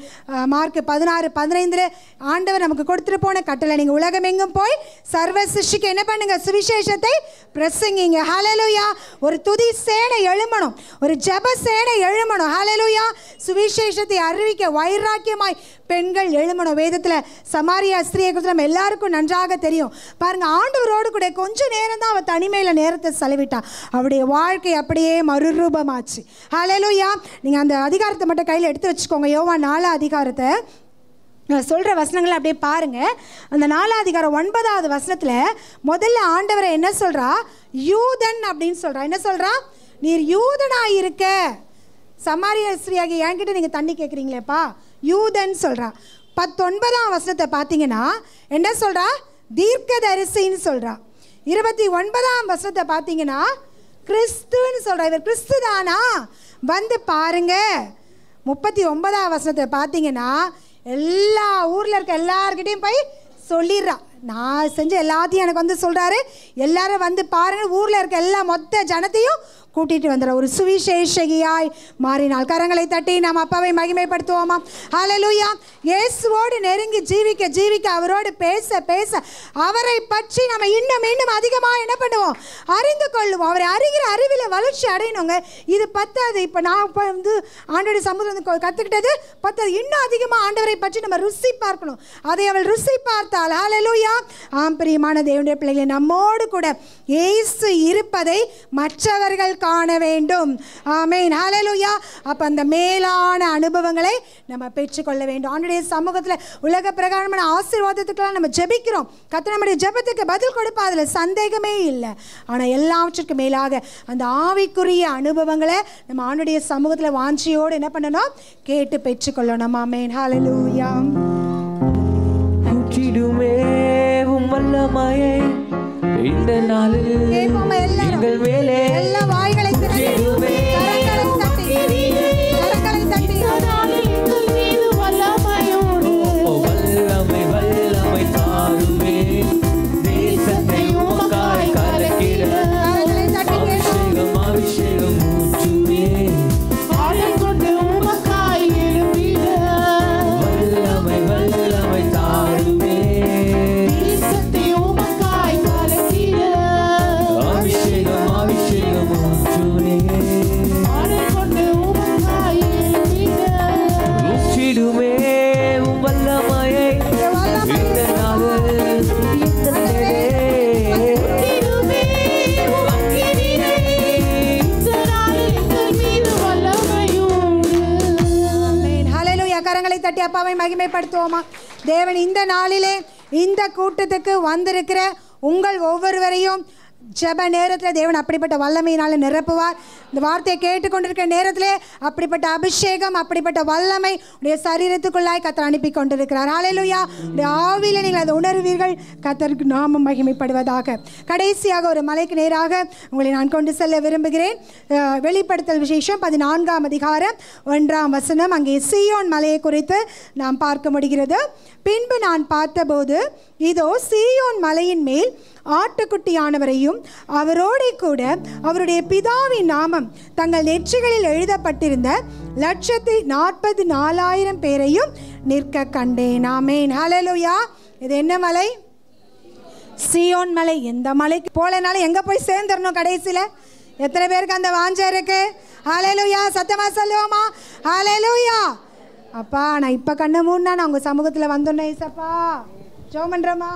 மார்க் பதினாறு பதினைந்தில் ஆண்டவர் நமக்கு கொடுத்துட்டு போன கட்டளை நீங்கள் உலகம் எங்கும் போய் சர்வ சிஷ்டிக்கு என்ன பண்ணுங்கள் சுவிசேஷத்தை பிரசங்கிங்க ஹலலுயா ஒரு துதி சேனை எழுமணும் ஒரு ஜப சேனை எழுமணும் ஹலலுயா சுவிசேஷத்தை அறிவிக்க வைராக்கியமாய் பெண்கள் எழுமணும் வேதத்தில் சமாரியா அஸ்திரியை குறித்து நம்ம எல்லாருக்கும் நன்றாக தெரியும் பாருங்கள் ஆண்டவரோடு கூட கொஞ்சம் நேரம் தான் அவள் தனிமையில் நேரத்தை செலவிட்டான் அவருடைய வாழ்க்கை அப்படியே மறுரூபமாச்சு ஹலலூயா நீங்கள் அந்த அதிகாரத்தை மட்டும் கையில் எடுத்து வச்சுக்கோங்க யோவா நாலா அதிகாரத்தை சொல்கிற வசனங்களை அப்படியே பாருங்கள் அந்த நாலாம் அதிகாரம் ஒன்பதாவது வசனத்தில் முதல்ல ஆண்டவரை என்ன சொல்கிறா யூதன் அப்படின்னு சொல்கிறா என்ன சொல்கிறா நீர் யூதனாக இருக்க சமாரிய ஸ்ரீ என்கிட்ட நீங்கள் தண்ணி கேட்குறீங்களேப்பா யூதன் சொல்கிறா பத்தொன்பதாம் வசனத்தை பார்த்தீங்கன்னா என்ன சொல்கிறா தீர்க்கதரிசின்னு சொல்கிறா இருபத்தி ஒன்பதாம் வசனத்தை பார்த்தீங்கன்னா கிறிஸ்துன்னு சொல்கிறா இவர் கிறிஸ்து தானா வந்து பாருங்க முப்பத்தி ஒன்பதாம் வசனத்தை பார்த்தீங்கன்னா எல்லா ஊரில் இருக்க எல்லார்கிட்டையும் போய் சொல்லிடுறா நான் செஞ்ச எல்லாத்தையும் எனக்கு வந்து சொல்கிறாரு எல்லாரும் வந்து பாருங்க ஊரில் இருக்க எல்லா மொத்த ஜனத்தையும் கூட்டிகிட்டு வந்துடுற ஒரு சுவிசேஷகியாய் மாறினால் கரங்களை தட்டி நம்ம அப்பாவை மகிமைப்படுத்துவோமா ஹலலூயா இயேசுவோடு நெருங்கி ஜீவிக்க ஜீவிக்க அவரோடு பேச பேச அவரை பற்றி நம்ம இன்னும் இன்னும் அதிகமாக என்ன பண்ணுவோம் அறிந்து கொள்ளுவோம் அவரை அறிகிற அறிவில் வளர்ச்சி அடையணுங்க இது பத்தாது இப்போ நான் இப்போ வந்து ஆண்டோடைய சமூகத்தில் கற்றுக்கிட்டது பத்தாது இன்னும் அதிகமாக ஆண்டவரை பற்றி நம்ம ருசி பார்க்கணும் அதை அவள் ருசி பார்த்தால் ஹலலூயா ஆம் பிரியமான தேவனுடைய பிள்ளைகளை நம்மோடு கூட ஏசு இருப்பதை மற்றவர்கள் காண வேண்டும் ஆமேன் ஹலலுயா அப்போ அந்த மேலான அனுபவங்களை நம்ம பெற்றுக்கொள்ள வேண்டும் ஆண்டுடைய சமூகத்தில் உலக பிரகாரமான ஆசீர்வாதத்துக்கெல்லாம் நம்ம ஜெபிக்கிறோம் கத்த நம்முடைய ஜெபத்துக்கு பதில் கொடுப்பா அதில் சந்தேகமே இல்லை ஆனால் எல்லாவற்றிற்கும் மேலாக அந்த ஆவிக்குரிய அனுபவங்களை நம்ம ஆண்டுடைய சமூகத்தில் வாஞ்சியோடு என்ன பண்ணணும் கேட்டு பெற்றுக்கொள்ளணும் ஆமேன் ஹலலுயா கூட்டிடுமே உம் இந்த நாளில் எங்கள் மேலே பயன்படுத்துவோமா தேவன் இந்த நாளிலே இந்த கூட்டத்துக்கு வந்திருக்கிற உங்கள் ஒவ்வொருவரையும் ஜப நேரத்தில் தேவன் அப்படிப்பட்ட வல்லமையினால் நிரப்புவார் இந்த வார்த்தையை கேட்டுக்கொண்டிருக்கிற நேரத்திலே அப்படிப்பட்ட அபிஷேகம் அப்படிப்பட்ட வல்லமை உடைய சரீரத்துக்குள்ளாய் கத்தர் அனுப்பி கொண்டிருக்கிறார் ஆலையிலுயா உடைய ஆவியில் நீங்கள் அதை உணர்வீர்கள் கத்தருக்கு நாமம் மகிமைப்படுவதாக கடைசியாக ஒரு மலைக்கு நேராக உங்களை நான் கொண்டு செல்ல விரும்புகிறேன் வெளிப்படுத்தல் விசேஷம் பதினான்காம் அதிகாரம் ஒன்றாம் வசனம் அங்கே சியோன் மலையை குறித்து நாம் பார்க்க முடிகிறது பின்பு நான் பார்த்தபோது இதோ சீயோன் மலையின் மேல் ஆட்டுக்குட்டியானவரையும் அவரோட கூட அவருடைய பிதாவின் நாமம் தங்கள் நெற்றிகளில் எழுதப்பட்டிருந்த லட்சத்தி நாற்பது நாலாயிரம் பேரையும் நிற்க கண்டேன் ஆமேன் ஹலலுயா இது என்ன மலை சியோன் மலை எந்த மலைக்கு போலனால எங்கே போய் சேர்ந்துடணும் கடைசியில் எத்தனை பேருக்கு அந்த வாஞ்ச இருக்கு ஹலலுயா சத்தமா சொல்லுவோமா ஹலலுயா அப்பா நான் இப்போ கண்ணு மூணு நான் உங்கள் சமூகத்தில் வந்தோன்னே ஏசப்பா ஜோ பண்ணுறோமா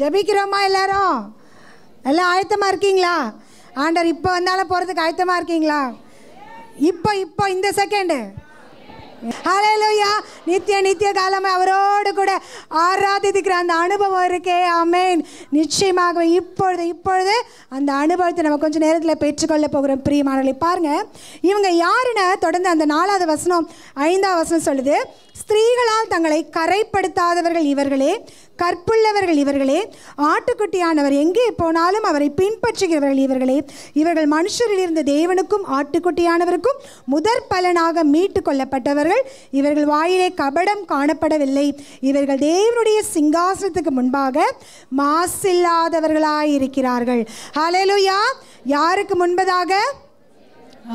ஜபிக்கிறோமா எல்லாரும் எல்லாம் ஆயத்தமா இருக்கீங்களா ஆண்டர் இப்போ வந்தாலும் போகிறதுக்கு ஆயத்தமாக இருக்கீங்களா இப்போ இப்போ இந்த செகண்டு நித்திய நித்திய காலமே அவரோடு கூட ஆராதிக்கிற அந்த அனுபவம் இருக்கே அமேன் நிச்சயமாக இப்பொழுது இப்பொழுது அந்த அனுபவத்தை நம்ம கொஞ்சம் நேரத்தில் பெற்றுக்கொள்ள போகிறோம் பிரியமானவர்களை பாருங்கள் இவங்க யாருன்னு தொடர்ந்து அந்த நாலாவது வசனம் ஐந்தாவது வசனம் சொல்லுது ஸ்திரீகளால் தங்களை கரைப்படுத்தாதவர்கள் இவர்களே கற்புள்ளவர்கள் இவர்களே ஆட்டுக்குட்டியானவர் எங்கே போனாலும் அவரை பின்பற்றுகிறவர்கள் இவர்களே இவர்கள் மனுஷரிலிருந்து தேவனுக்கும் ஆட்டுக்குட்டியானவருக்கும் முதற் பலனாக மீட்டு கொள்ளப்பட்டவர்கள் இவர்கள் வாயிலே கபடம் காணப்படவில்லை இவர்கள் தேவனுடைய சிங்காசனத்துக்கு முன்பாக மாசில்லாதவர்களாயிருக்கிறார்கள் ஹலலுயா யாருக்கு முன்பதாக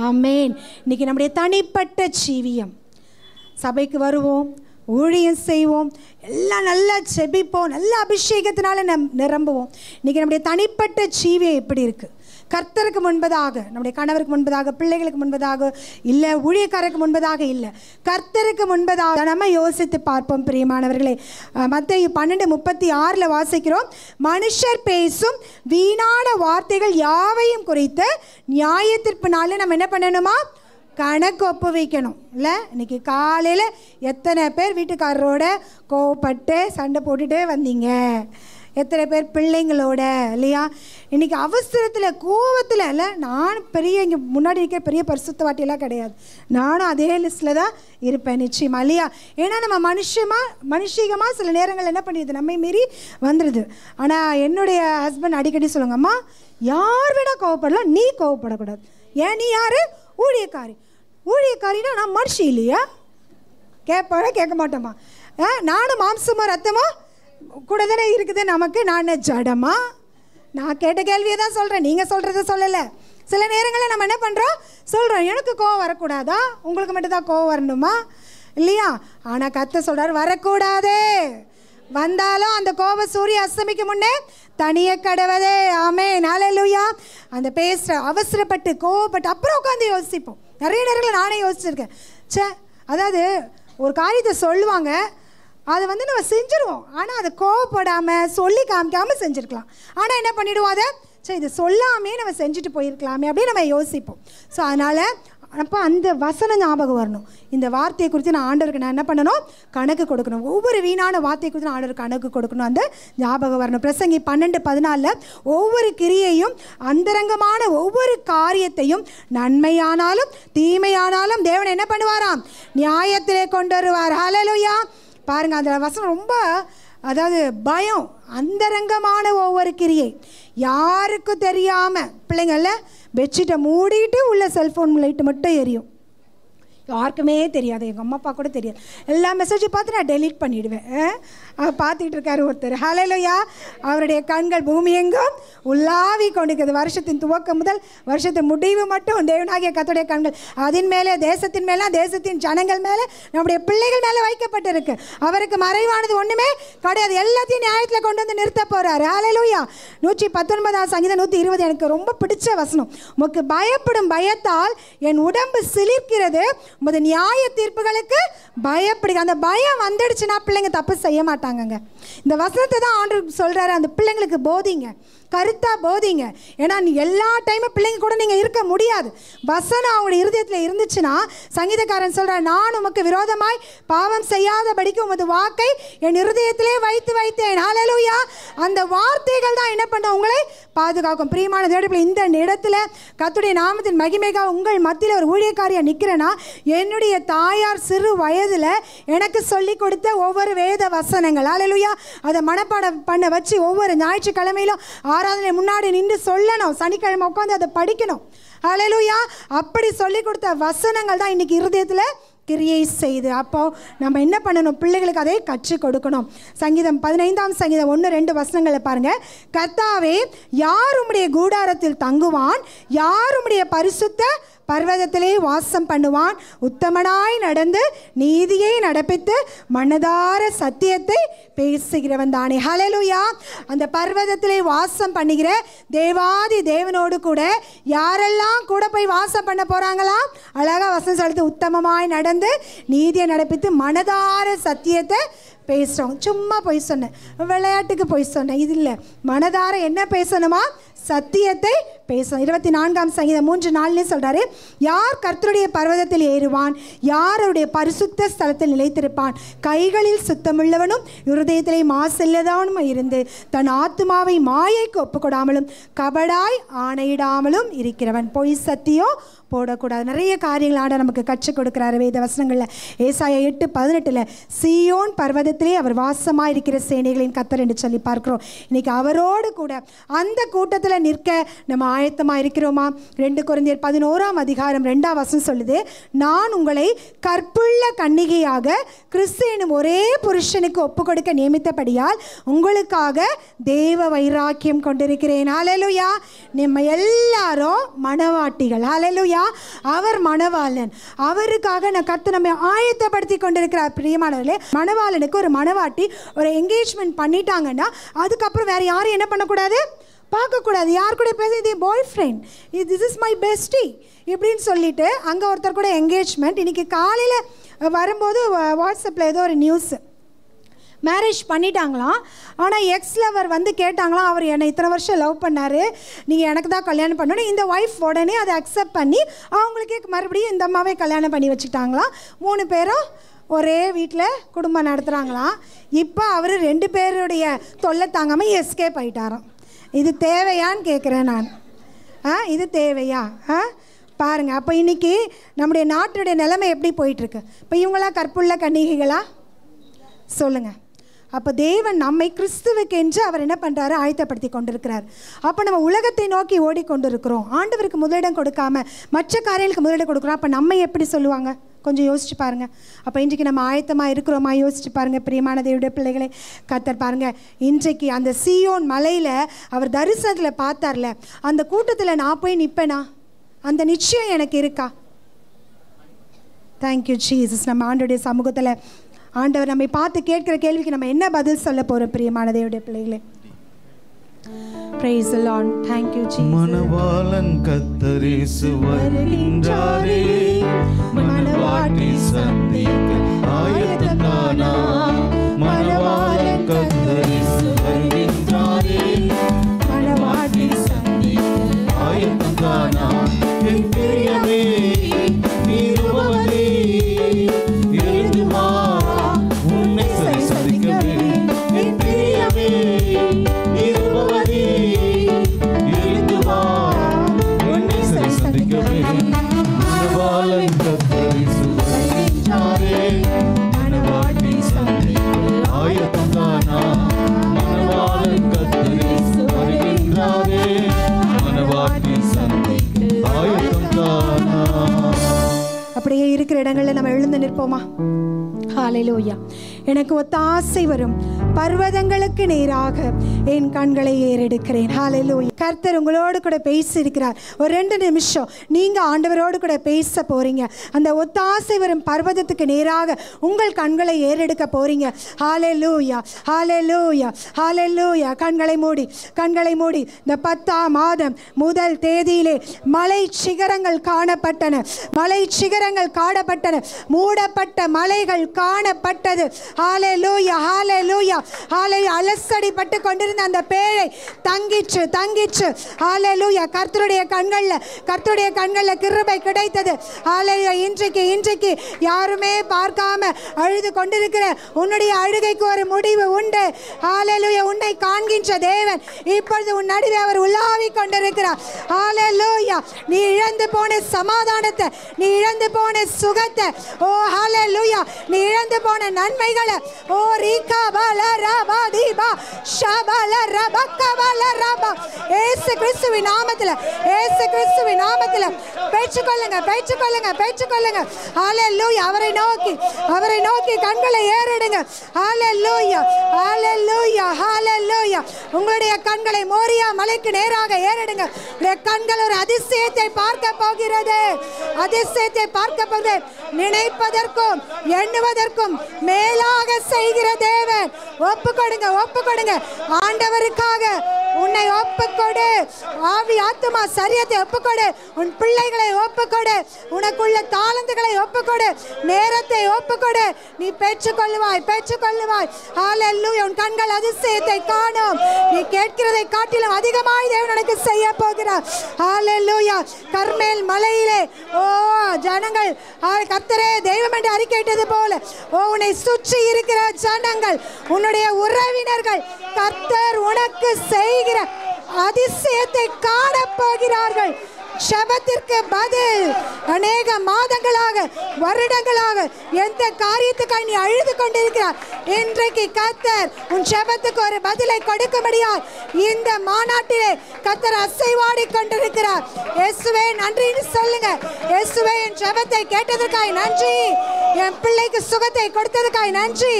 ஆமேன் இன்னைக்கு நம்முடைய தனிப்பட்ட ஜீவியம் சபைக்கு வருவோம் ஊழியம் செய்வோம் எல்லாம் நல்லா செபிப்போம் நல்ல அபிஷேகத்தினால நம் நிரம்புவோம் இன்றைக்கி நம்முடைய தனிப்பட்ட ஜீவியம் எப்படி இருக்குது கர்த்தருக்கு முன்பதாக நம்முடைய கணவருக்கு முன்பதாக பிள்ளைகளுக்கு முன்பதாக இல்லை ஊழியக்காரருக்கு முன்பதாக இல்லை கர்த்தருக்கு முன்பதாக நம்ம யோசித்து பார்ப்போம் பிரியமானவர்களே மற்ற பன்னெண்டு முப்பத்தி ஆறில் வாசிக்கிறோம் மனுஷர் பேசும் வீணான வார்த்தைகள் யாவையும் குறித்து நாளில் நம்ம என்ன பண்ணணுமா கணக்கு ஒப்பு வைக்கணும் இல்லை இன்றைக்கி காலையில் எத்தனை பேர் வீட்டுக்காரரோட கோவப்பட்டு சண்டை போட்டுகிட்டே வந்தீங்க எத்தனை பேர் பிள்ளைங்களோட இல்லையா இன்றைக்கி அவசரத்தில் கோவத்தில் இல்லை நான் பெரிய இங்கே முன்னாடி இருக்கிற பெரிய பரிசுத்த வாட்டியெல்லாம் கிடையாது நானும் அதே லிஸ்ட்டில் தான் இருப்பேன் நிச்சயமாக இல்லையா ஏன்னா நம்ம மனுஷமாக மனுஷிகமாக சில நேரங்கள் என்ன பண்ணிடுது நம்மை மீறி வந்துடுது ஆனால் என்னுடைய ஹஸ்பண்ட் அடிக்கடி சொல்லுங்கம்மா யார் வேணால் கோவப்படலாம் நீ கோவப்படக்கூடாது ஏன் நீ யார் ஊழியக்காரி ஊழியக்காரினா நான் மனுஷி இல்லையா கேட்பாளா கேட்க மாட்டோமா நானும் மாம்சமா ரத்தமோ கூட தானே இருக்குது நமக்கு நான் ஜடமா நான் கேட்ட கேள்வியை தான் சொல்கிறேன் நீங்கள் சொல்கிறத சொல்லலை சில நேரங்களில் நம்ம என்ன பண்ணுறோம் சொல்கிறோம் எனக்கு கோவம் வரக்கூடாதா உங்களுக்கு மட்டும்தான் கோவம் வரணுமா இல்லையா ஆனால் கத்த சொல்கிறார் வரக்கூடாதே வந்தாலும் அந்த கோப சூரிய அஸ்தமிக்கு முன்னே தனிய கடவதே ஆமே லூயா அந்த பேசுகிற அவசரப்பட்டு கோவப்பட்டு அப்புறம் உட்காந்து யோசிப்போம் நிறைய நேரங்களில் நானே யோசிச்சிருக்கேன் சே அதாவது ஒரு காரியத்தை சொல்லுவாங்க அதை வந்து நம்ம செஞ்சுருவோம் ஆனால் அதை கோவப்படாமல் சொல்லி காமிக்காமல் செஞ்சுருக்கலாம் ஆனால் என்ன பண்ணிவிடுவோம் அதை சரி இதை சொல்லாமே நம்ம செஞ்சுட்டு போயிருக்கலாமே அப்படின்னு நம்ம யோசிப்போம் ஸோ அதனால் அப்போ அந்த வசனம் ஞாபகம் வரணும் இந்த வார்த்தையை குறித்து நான் ஆண்டவருக்கு நான் என்ன பண்ணணும் கணக்கு கொடுக்கணும் ஒவ்வொரு வீணான வார்த்தையை குறித்து நான் ஆண்டவருக்கு கணக்கு கொடுக்கணும் அந்த ஞாபகம் வரணும் பிரசங்கி பன்னெண்டு பதினாலில் ஒவ்வொரு கிரியையும் அந்தரங்கமான ஒவ்வொரு காரியத்தையும் நன்மையானாலும் தீமையானாலும் தேவன் என்ன பண்ணுவாராம் நியாயத்திலே கொண்டு வருவார் ஹலலுயா பாருங்கள் அந்த வசனம் ரொம்ப அதாவது பயம் அந்தரங்கமான ஒவ்வொரு கிரியை யாருக்கும் தெரியாமல் பிள்ளைங்கள பெட்ஷீட்டை மூடிட்டு உள்ளே செல்ஃபோன் லைட்டு மட்டும் எரியும் யாருக்குமே தெரியாது எங்கள் அம்மா அப்பா கூட தெரியாது எல்லா மெசேஜும் பார்த்து நான் டெலீட் பண்ணிவிடுவேன் பார்த்துட்டு இருக்காரு ஒருத்தர் ஹலையிலையா அவருடைய கண்கள் பூமி எங்கும் உள்ளாவி கொண்டிருக்கிறது வருஷத்தின் துவக்கம் முதல் வருஷத்தின் முடிவு மட்டும் தேவனாகிய கத்துடைய கண்கள் அதன் மேலே தேசத்தின் மேலாம் தேசத்தின் ஜனங்கள் மேலே நம்முடைய பிள்ளைகள் மேலே வைக்கப்பட்டிருக்கு அவருக்கு மறைவானது ஒன்றுமே கிடையாது எல்லாத்தையும் நியாயத்தில் கொண்டு வந்து நிறுத்த போகிறார் ஹலையிலையா நூற்றி பத்தொன்பதாம் சங்கீதம் நூற்றி இருபது எனக்கு ரொம்ப பிடிச்ச வசனம் உமக்கு பயப்படும் பயத்தால் என் உடம்பு சிலிர்க்கிறது உமது நியாய தீர்ப்புகளுக்கு பயப்படுகிறது அந்த பயம் வந்துடுச்சுன்னா பிள்ளைங்க தப்பு செய்ய மாட்டாங்க பார்த்தாங்கங்க இந்த வசனத்தை தான் ஆண்டு சொல்கிறாரு அந்த பிள்ளைங்களுக்கு போதிங்க கருத்தாக போதிங்க ஏன்னா எல்லா டைமும் பிள்ளைங்க கூட நீங்கள் இருக்க முடியாது வசனம் அவங்களுடைய இருதயத்தில் இருந்துச்சுன்னா சங்கீதக்காரன் சொல்கிறார் நான் உமக்கு விரோதமாய் பாவம் படிக்க உமது வாக்கை என் இருதயத்திலே வைத்து வைத்தேன் ஹalleluya அந்த வார்த்தைகள் தான் என்ன பண்ண உங்களை பாதுகாக்கும் பிரியமான தேடிப்பில் இந்த இடத்துல கத்துடைய நாமத்தின் மகிமேகா உங்கள் மத்தியில் ஒரு ஊழியக்காரியாக நிற்கிறேன்னா என்னுடைய தாயார் சிறு வயதில் எனக்கு சொல்லி கொடுத்த ஒவ்வொரு வேத வசனங்கள் ஹalleluya அதை மனப்பாடம் பண்ண வச்சு ஒவ்வொரு ஞாயிற்றுக்கிழமையிலும் ஆராதனை முன்னாடி நின்று சொல்லணும் சனிக்கிழமை உட்காந்து அதை படிக்கணும் அலையலூயா அப்படி சொல்லி கொடுத்த வசனங்கள் தான் இன்றைக்கி இருதயத்தில் கிரியை செய்து அப்போ நம்ம என்ன பண்ணணும் பிள்ளைகளுக்கு அதை கற்றுக் கொடுக்கணும் சங்கீதம் பதினைந்தாம் சங்கீதம் ஒன்று ரெண்டு வசனங்களை பாருங்கள் கர்த்தாவே யாருடைய கூடாரத்தில் தங்குவான் யாருடைய பரிசுத்த பர்வதத்திலே வாசம் பண்ணுவான் உத்தமனாய் நடந்து நீதியை நடப்பித்து மனதார சத்தியத்தை பேசுகிறவன் தானே ஹலலுயா அந்த பர்வதத்திலே வாசம் பண்ணுகிற தேவாதி தேவனோடு கூட யாரெல்லாம் கூட போய் வாசம் பண்ண போகிறாங்களா அழகாக வசம் செலுத்தி உத்தமமாய் நடந்து நீதியை நடப்பித்து மனதார சத்தியத்தை பேசுகிறோம் சும்மா பொய் சொன்னேன் விளையாட்டுக்கு பொய் சொன்னேன் இது இல்லை மனதார என்ன பேசணுமா சத்தியத்தை பேசணும் இருபத்தி நான்காம் சங்கீதம் மூன்று நாள்லேயும் சொல்கிறாரு யார் கர்த்தருடைய பர்வதத்தில் ஏறுவான் யார் அவருடைய பரிசுத்த ஸ்தலத்தில் நிலைத்திருப்பான் கைகளில் சுத்தமுள்ளவனும் இருதயத்திலே மாசில்லதவனும் இருந்து தன் ஆத்மாவை மாயைக்கு ஒப்புக்கொடாமலும் கபடாய் ஆணையிடாமலும் இருக்கிறவன் பொய் சத்தியம் போடக்கூடாது நிறைய காரியங்கள் ஆட நமக்கு கற்றுக் கொடுக்குறாரு வேத வசனங்களில் ஏசாய எட்டு பதினெட்டில் சியோன் பர்வதத்திலே அவர் வாசமாக இருக்கிற சேனைகளின் கத்தர் என்று சொல்லி பார்க்குறோம் இன்றைக்கி அவரோடு கூட அந்த கூட்டத்தில் நிற்க நம்ம ஆயத்தமாக இருக்கிறோமா ரெண்டு குறைந்தர் பதினோராம் அதிகாரம் ரெண்டாம் வசனம் சொல்லுது நான் உங்களை கற்புள்ள கன்னிகையாக கிறிஸ்து ஒரே புருஷனுக்கு ஒப்பு கொடுக்க நியமித்தபடியால் உங்களுக்காக தேவ வைராக்கியம் கொண்டிருக்கிறேன் அலலுயா நம்ம எல்லாரும் மனவாட்டிகள் அலலுயா இல்லையா அவர் மணவாளன் அவருக்காக நான் கற்று நம்ம ஆயத்தப்படுத்தி கொண்டிருக்கிறார் பிரியமானவர்களே மணவாளனுக்கு ஒரு மணவாட்டி ஒரு என்கேஜ்மெண்ட் பண்ணிட்டாங்கன்னா அதுக்கப்புறம் வேறு யாரும் என்ன பண்ணக்கூடாது பார்க்கக்கூடாது யார் கூட பேச இது பாய் ஃப்ரெண்ட் இது திஸ் இஸ் மை பெஸ்டி இப்படின்னு சொல்லிட்டு அங்கே ஒருத்தர் கூட என்கேஜ்மெண்ட் இன்றைக்கி காலையில் வரும்போது வாட்ஸ்அப்பில் ஏதோ ஒரு நியூஸு மேரேஜ் பண்ணிட்டாங்களாம் ஆனால் எக்ஸ் லவர் வந்து கேட்டாங்களாம் அவர் என்னை இத்தனை வருஷம் லவ் பண்ணார் நீங்கள் எனக்கு தான் கல்யாணம் பண்ணணும் இந்த ஒய்ஃப் உடனே அதை அக்செப்ட் பண்ணி அவங்களுக்கே மறுபடியும் இந்த அம்மாவே கல்யாணம் பண்ணி வச்சுட்டாங்களாம் மூணு பேரும் ஒரே வீட்டில் குடும்பம் நடத்துகிறாங்களாம் இப்போ அவர் ரெண்டு பேருடைய தொல்லை தாங்காமல் எஸ்கேப் ஆகிட்டாராம் இது தேவையான்னு கேட்குறேன் நான் ஆ இது தேவையா ஆ பாருங்கள் அப்போ இன்றைக்கி நம்முடைய நாட்டுடைய நிலைமை எப்படி போயிட்டுருக்கு இப்போ இவங்களாம் கற்புள்ள கன்னிகைகளா சொல்லுங்கள் அப்போ தேவன் நம்மை கிறிஸ்துவுக்கு என்று அவர் என்ன பண்ணுறாரு ஆயத்தப்படுத்தி கொண்டிருக்கிறார் அப்போ நம்ம உலகத்தை நோக்கி ஓடிக்கொண்டிருக்கிறோம் ஆண்டவருக்கு முதலிடம் கொடுக்காம மற்ற காரியங்களுக்கு முதலிடம் கொடுக்குறோம் அப்போ நம்ம எப்படி சொல்லுவாங்க கொஞ்சம் யோசிச்சு பாருங்க அப்போ இன்றைக்கு நம்ம ஆயத்தமாக இருக்கிறோமா யோசிச்சு பாருங்கள் பிரியமான தேவடைய பிள்ளைகளை கத்தர் பாருங்கள் இன்றைக்கு அந்த சியோன் மலையில் அவர் தரிசனத்தில் பார்த்தார்ல அந்த கூட்டத்தில் நான் போய் நிற்பேனா அந்த நிச்சயம் எனக்கு இருக்கா தேங்க்யூ ஜீசஸ் நம்ம ஆண்டுடைய சமூகத்தில் ஆண்டவர் நம்மை பார்த்து கேட்கிற கேள்விக்கு நம்ம என்ன பதில் சொல்ல போறோம் பிரியமான தேவடைய பிள்ளைகளே praise Lord thank you Jesus மனவாளன் கத்தரேசு வருகின்றாரே மனவாட்டி சந்திக்க ஆயத்தனானா மனவாளன் கத்தரேசு வருகின்றாரே Manavati sandhika ayatakana இருக்கிற இடங்களில் நம்ம எழுந்து நிற்போமா ஹாலையிலோயா எனக்கு ஒத்த ஆசை வரும் பர்வதங்களுக்கு நேராக என் கண்களை ஏறெடுக்கிறேன் ஹாலையிலோயா கர்த்தர் உங்களோடு கூட இருக்கிறார் ஒரு ரெண்டு நிமிஷம் நீங்கள் ஆண்டவரோடு கூட பேச போகிறீங்க அந்த ஒத்தாசை வரும் பர்வதத்துக்கு நேராக உங்கள் கண்களை ஏறெடுக்க போகிறீங்க ஹாலே லூயா ஹாலே லூயா ஹாலே லூயா கண்களை மூடி கண்களை மூடி இந்த பத்தாம் மாதம் முதல் தேதியிலே மலை சிகரங்கள் காணப்பட்டன மலை சிகரங்கள் காணப்பட்டன மூடப்பட்ட மலைகள் காணப்பட்டது ஹாலே லூயா ஹாலே லூயா ஹாலே அலசடிப்பட்டு கொண்டிருந்த அந்த பேழை தங்கிச்சு தங்கிச்சு கிடைச்சு ஆலையிலூயா கர்த்தருடைய கண்களில் கர்த்தருடைய கண்களில் கிருபை கிடைத்தது ஆலையா இன்றைக்கு இன்றைக்கு யாருமே பார்க்காம அழுது கொண்டிருக்கிற உன்னுடைய அழுகைக்கு ஒரு முடிவு உண்டு ஆலையிலூயா உன்னை காண்கின்ற தேவன் இப்பொழுது உன் நடுவே அவர் உலாவி கொண்டிருக்கிறார் ஆலையிலூயா நீ இழந்து போன சமாதானத்தை நீ இழந்து போன சுகத்தை ஓ ஹalleluya நீ இழந்து போன நன்மைகளை ஓ ரீகா பல ரபா தீபா ஷபல ரபக்க பல ரபா ஏ ஏசு கிறிஸ்துவி நாமத்தில் ஏசு கிறிஸ்துவி நாமத்தில் பெற்றுக்கொள்ளுங்க பெற்றுக்கொள்ளுங்க பெற்றுக்கொள்ளுங்க ஆலே லூயா அவரை நோக்கி அவரை நோக்கி கண்களை ஏறிடுங்க ஆலே லூயா ஆலே லூயா ஹாலே லூயா உங்களுடைய கண்களை மோரியா மலைக்கு நேராக ஏறிடுங்க உங்களுடைய கண்கள் ஒரு அதிசயத்தை பார்க்க போகிறது அதிசயத்தை பார்க்க போகிறது நினைப்பதற்கும் எண்ணுவதற்கும் மேலாக செய்கிற தேவன் ஒப்பு கொடுங்க ஒப்பு கொடுங்க ஆண்டவருக்காக உன்னை ஒப்பு ஒப்புக்கொடு ஆவி ஆத்துமா சரியத்தை ஒப்புக்கொடு உன் பிள்ளைகளை ஒப்புக்கொடு உனக்குள்ள தாளந்துகளை ஒப்புக்கொடு நேரத்தை ஒப்புக்கொடு நீ பெற்றுக்கொள்ளுவாய் பெற்றுக்கொள்ளுவாய் ஹalleluya உன் கண்கள் அதிசயத்தை காணும் நீ கேட்கிறதை காட்டிலும் அதிகமாய் தேவன் உனக்கு செய்ய போகிறார் ஹalleluya கர்மேல் மலையிலே ஓ ஜனங்கள் கத்தரே தெய்வம் என்று அறிக்கையிட்டது போல ஓ உன்னை சுற்றி இருக்கிற ஜனங்கள் உன்னுடைய உறவினர்கள் கர்த்தர் உனக்கு செய்கிற அதிசயத்தை காணப் போகிறார்கள் சபத்திற்கு பதில் அநேக மாதங்களாக வருடங்களாக எந்த காரியத்துக்காக நீ அழுது கொண்டிருக்கிறார் இன்றைக்கு கத்தர் உன் சபத்துக்கு ஒரு பதிலை கொடுக்கும்படியால் இந்த மாநாட்டிலே கத்தர் அசைவாடி கொண்டிருக்கிறார் இயேசுவே நன்றின்னு சொல்லுங்க இயேசுவே என் சபத்தை கேட்டதற்காய் நன்றி என் பிள்ளைக்கு சுகத்தை கொடுத்ததற்காய் நன்றி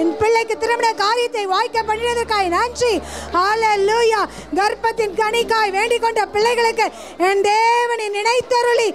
என் பிள்ளைக்கு திருமண காரியத்தை வாய்க்க பண்ணினதற்காய் நன்றி ஹalleluya கர்ப்பத்தின் கனிக்காய் வேண்டிக் கொண்ட பிள்ளைகளுக்கு என் தேவ தேவனை நினைத்தருளி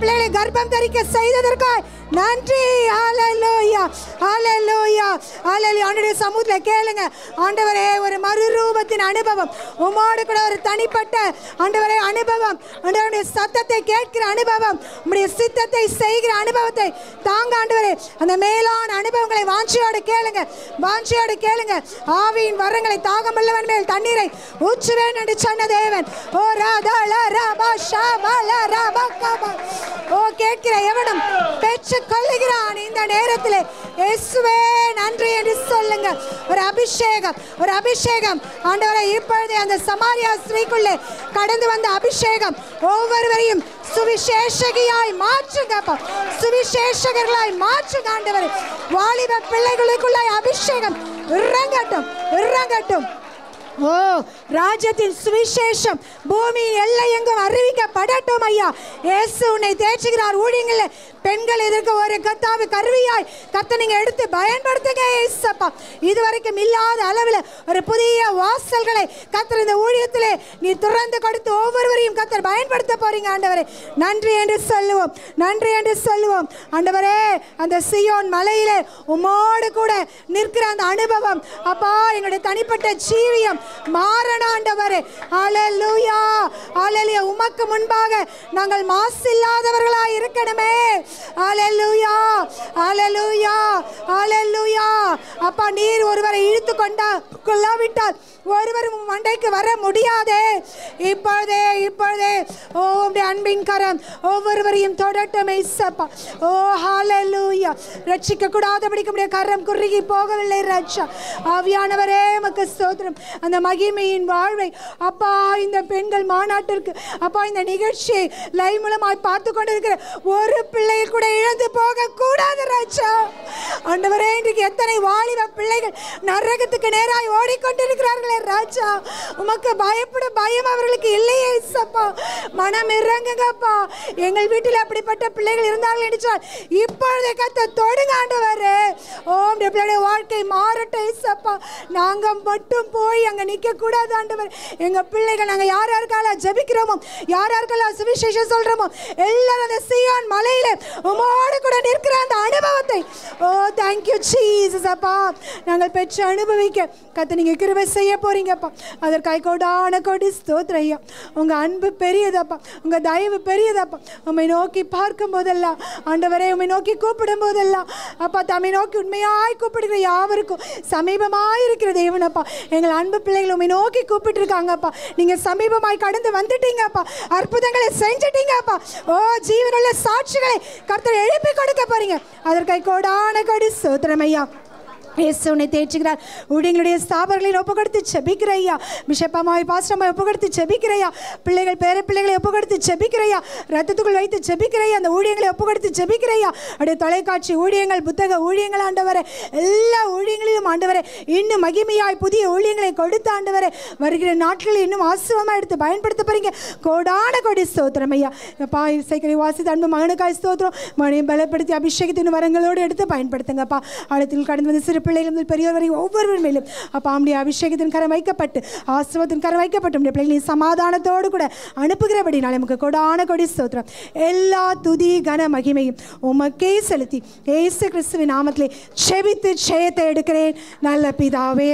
பிள்ளைகளை கர்ப்பம் தரிக்க செய்ததற்காய் நன்றி ஆலலோயா ஆலலோயா ஆலலோயா ஆண்டுடைய சமூகத்தில் கேளுங்க ஆண்டவரே ஒரு மறுரூபத்தின் அனுபவம் உமோடு கூட ஒரு தனிப்பட்ட ஆண்டவரே அனுபவம் ஆண்டவருடைய சத்தத்தை கேட்கிற அனுபவம் உடைய சித்தத்தை செய்கிற அனுபவத்தை தாங்க ஆண்டவரே அந்த மேலான அனுபவங்களை வாஞ்சியோடு கேளுங்க வாஞ்சியோடு கேளுங்க ஆவியின் வரங்களை தாகமுள்ளவன் மேல் தண்ணீரை ஊற்றுவேன் என்று சொன்ன தேவன் ஓ ராதா லா ரா ஓ கேட்கிற எவனும் பெற்று கொள்ளுகிறான் இந்த நேரத்தில் இயேசுவே நன்றி என்று சொல்லுங்க ஒரு அபிஷேகம் ஒரு அபிஷேகம் ஆண்டவரை இப்பொழுது அந்த சமாரியா ஸ்ரீக்குள்ளே கடந்து வந்த அபிஷேகம் ஒவ்வொருவரையும் சுவிசேஷகியாய் மாற்றுங்கப்பா சுவிசேஷகர்களாய் மாற்றுங்க ஆண்டவர் வாலிப பிள்ளைகளுக்குள்ள அபிஷேகம் இறங்கட்டும் இறங்கட்டும் ஓ ராஜ்யத்தின் சுவிசேஷம் பூமியின் எல்லை எங்கும் அறிவிக்கப்படட்டும் ஐயா இயேசு உன்னை தேற்றுகிறார் ஊழியங்களில் பெண்கள் எதற்கு ஒரு கத்தாவு கருவியாய் கத்தை நீங்கள் எடுத்து பயன்படுத்துங்க ஏசப்பா இதுவரைக்கும் இல்லாத அளவில் ஒரு புதிய வாசல்களை கத்தர் இந்த ஊழியத்திலே நீ துறந்து கொடுத்து ஒவ்வொருவரையும் கத்தர் பயன்படுத்த போறீங்க ஆண்டவரே நன்றி என்று சொல்லுவோம் நன்றி என்று சொல்லுவோம் ஆண்டவரே அந்த சியோன் மலையிலே உமோடு கூட நிற்கிற அந்த அனுபவம் அப்பா எங்களுடைய தனிப்பட்ட ஜீவியம் மாறணும் ஆண்டவரே அலலூயா அலலிய உமக்கு முன்பாக நாங்கள் மாசில்லாதவர்களாய் இருக்கணுமே அலலுயா அலலுயா அலலுயா அப்பா நீர் ஒருவரை இழுத்து கொண்டா கொள்ளாவிட்டால் ஒருவரும் மண்டைக்கு வர முடியாது இப்பொழுதே இப்பொழுதே ஓ உடைய அன்பின் கரம் ஒவ்வொருவரையும் தொடட்டும் ஐசப்பா ஓ ஹாலலூயா ரட்சிக்க படிக்க உடைய கரம் குறுகி போகவில்லை ரட்சா ஆவியானவரே மக்கு ஸ்தோத்திரம் அந்த மகிமையின் வாழ்வை அப்பா இந்த பெண்கள் மாநாட்டிற்கு அப்பா இந்த நிகழ்ச்சியை லைவ் மூலமாய் பார்த்து கொண்டிருக்கிற ஒரு பிள்ளையை கூட இழந்து போக கூடாது ராஜா ஆண்டவரே இன்றைக்கு எத்தனை வாலிப பிள்ளைகள் நரகத்துக்கு நேராய் ஓடிக்கொண்டிருக்கிறார்களே ஆண்டவர் ராஜா உமக்கு பயப்பட பயம் அவர்களுக்கு இல்லையே சப்பா மனம் இறங்குங்கப்பா எங்கள் வீட்டில் அப்படிப்பட்ட பிள்ளைகள் இருந்தாங்க என்றால் இப்பொழுது கத்த தொடுங்க ஆண்டவர் ஓம் பிள்ளைடைய வாழ்க்கை மாறட்டும் ஏசப்பா நாங்கள் மட்டும் போய் அங்கே கூடாது ஆண்டவர் எங்கள் பிள்ளைகள் நாங்கள் யார் யாருக்கால ஜபிக்கிறோமோ யார் யாருக்கெல்லாம் சுவிசேஷம் சொல்றோமோ எல்லாரும் அந்த சியான் மலையில உமோடு கூட நிற்கிற அந்த அனுபவத்தை ஓ தேங்க்யூ சீசஸ் அப்பா நாங்கள் பெற்று அனுபவிக்க கத்தை நீங்கள் கிருபை செய்ய போறீங்கப்பா அதற்காக கோடான கோடி ஸ்தோத்ரையா உங்க அன்பு பெரியதாப்பா உங்கள் தயவு பெரியதாப்பா உண்மை நோக்கி பார்க்கும் போதெல்லாம் ஆண்டவரே உண்மை நோக்கி கூப்பிடும் போதெல்லாம் அப்பா தம்மை நோக்கி உண்மையாய் கூப்பிடுகிற யாவருக்கும் சமீபமாயிருக்கிற இருக்கிற தேவனப்பா எங்கள் அன்பு பிள்ளைகள் உண்மை நோக்கி கூப்பிட்டுருக்காங்கப்பா நீங்கள் சமீபமாய் கடந்து வந்துட்டீங்கப்பா அற்புதங்களை செஞ்சிட்டீங்கப்பா ஓ ஜீவனுள்ள சாட்சிகளை கருத்தர் எழுப்பி கொடுக்க போறீங்க அதற்கை கோடான கொடி ஸ்தோத்ரமையா இயேசு உன்னை தேற்றுகிறார் ஊழியங்களுடைய ஸ்தாபர்களில் ஒப்புக்கொடுத்து கொடுத்து செபிக்கிறையா பிஷப்பாமாவை பாஸ்டமாவை ஒப்பு செபிக்கிறையா பிள்ளைகள் பேர பிள்ளைகளை ஒப்பு கொடுத்து செபிக்கிறையா ரத்தத்துக்குள் வைத்து செபிக்கிறையா அந்த ஊழியங்களை ஒப்புக்கொடுத்து செபிக்கிறையா அப்படியே தொலைக்காட்சி ஊழியங்கள் புத்தக ஊழியங்கள் ஆண்டவரை எல்லா ஊழியங்களிலும் ஆண்டவரை இன்னும் மகிமையாய் புதிய ஊழியங்களை கொடுத்து ஆண்டவரை வருகிற நாட்களில் இன்னும் ஆசிரமமாக எடுத்து பயன்படுத்த போறீங்க கோடான கொடி ஸ்தோத்திரம் ஐயா பா இசைக்கரை வாசித்து அன்பு மகனுக்காய் ஸ்தோத்திரம் மனையும் பலப்படுத்தி அபிஷேகத்தின் வரங்களோடு எடுத்து பயன்படுத்துங்கப்பா ஆழத்தில் கடந்து வந்து சிறு பிள்ளைகளும் பெரியவர் வரை ஒவ்வொருவர் மேலும் அப்போ அவனுடைய அபிஷேகத்தின் கரம் வைக்கப்பட்டு ஆசிரமத்தின் கரம் வைக்கப்பட்டு நம்முடைய பிள்ளைகளை சமாதானத்தோடு கூட அனுப்புகிறபடி அனுப்புகிறபடினால் நமக்கு கொடான கொடி சோத்திரம் எல்லா துதி கன மகிமையும் உமக்கே செலுத்தி ஏசு கிறிஸ்துவின் நாமத்திலே செவித்து ஜெயத்தை எடுக்கிறேன் நல்ல பிதாவே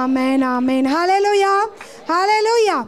ஆமேன் ஆமேன் ஹலலோயா ஹலலோயா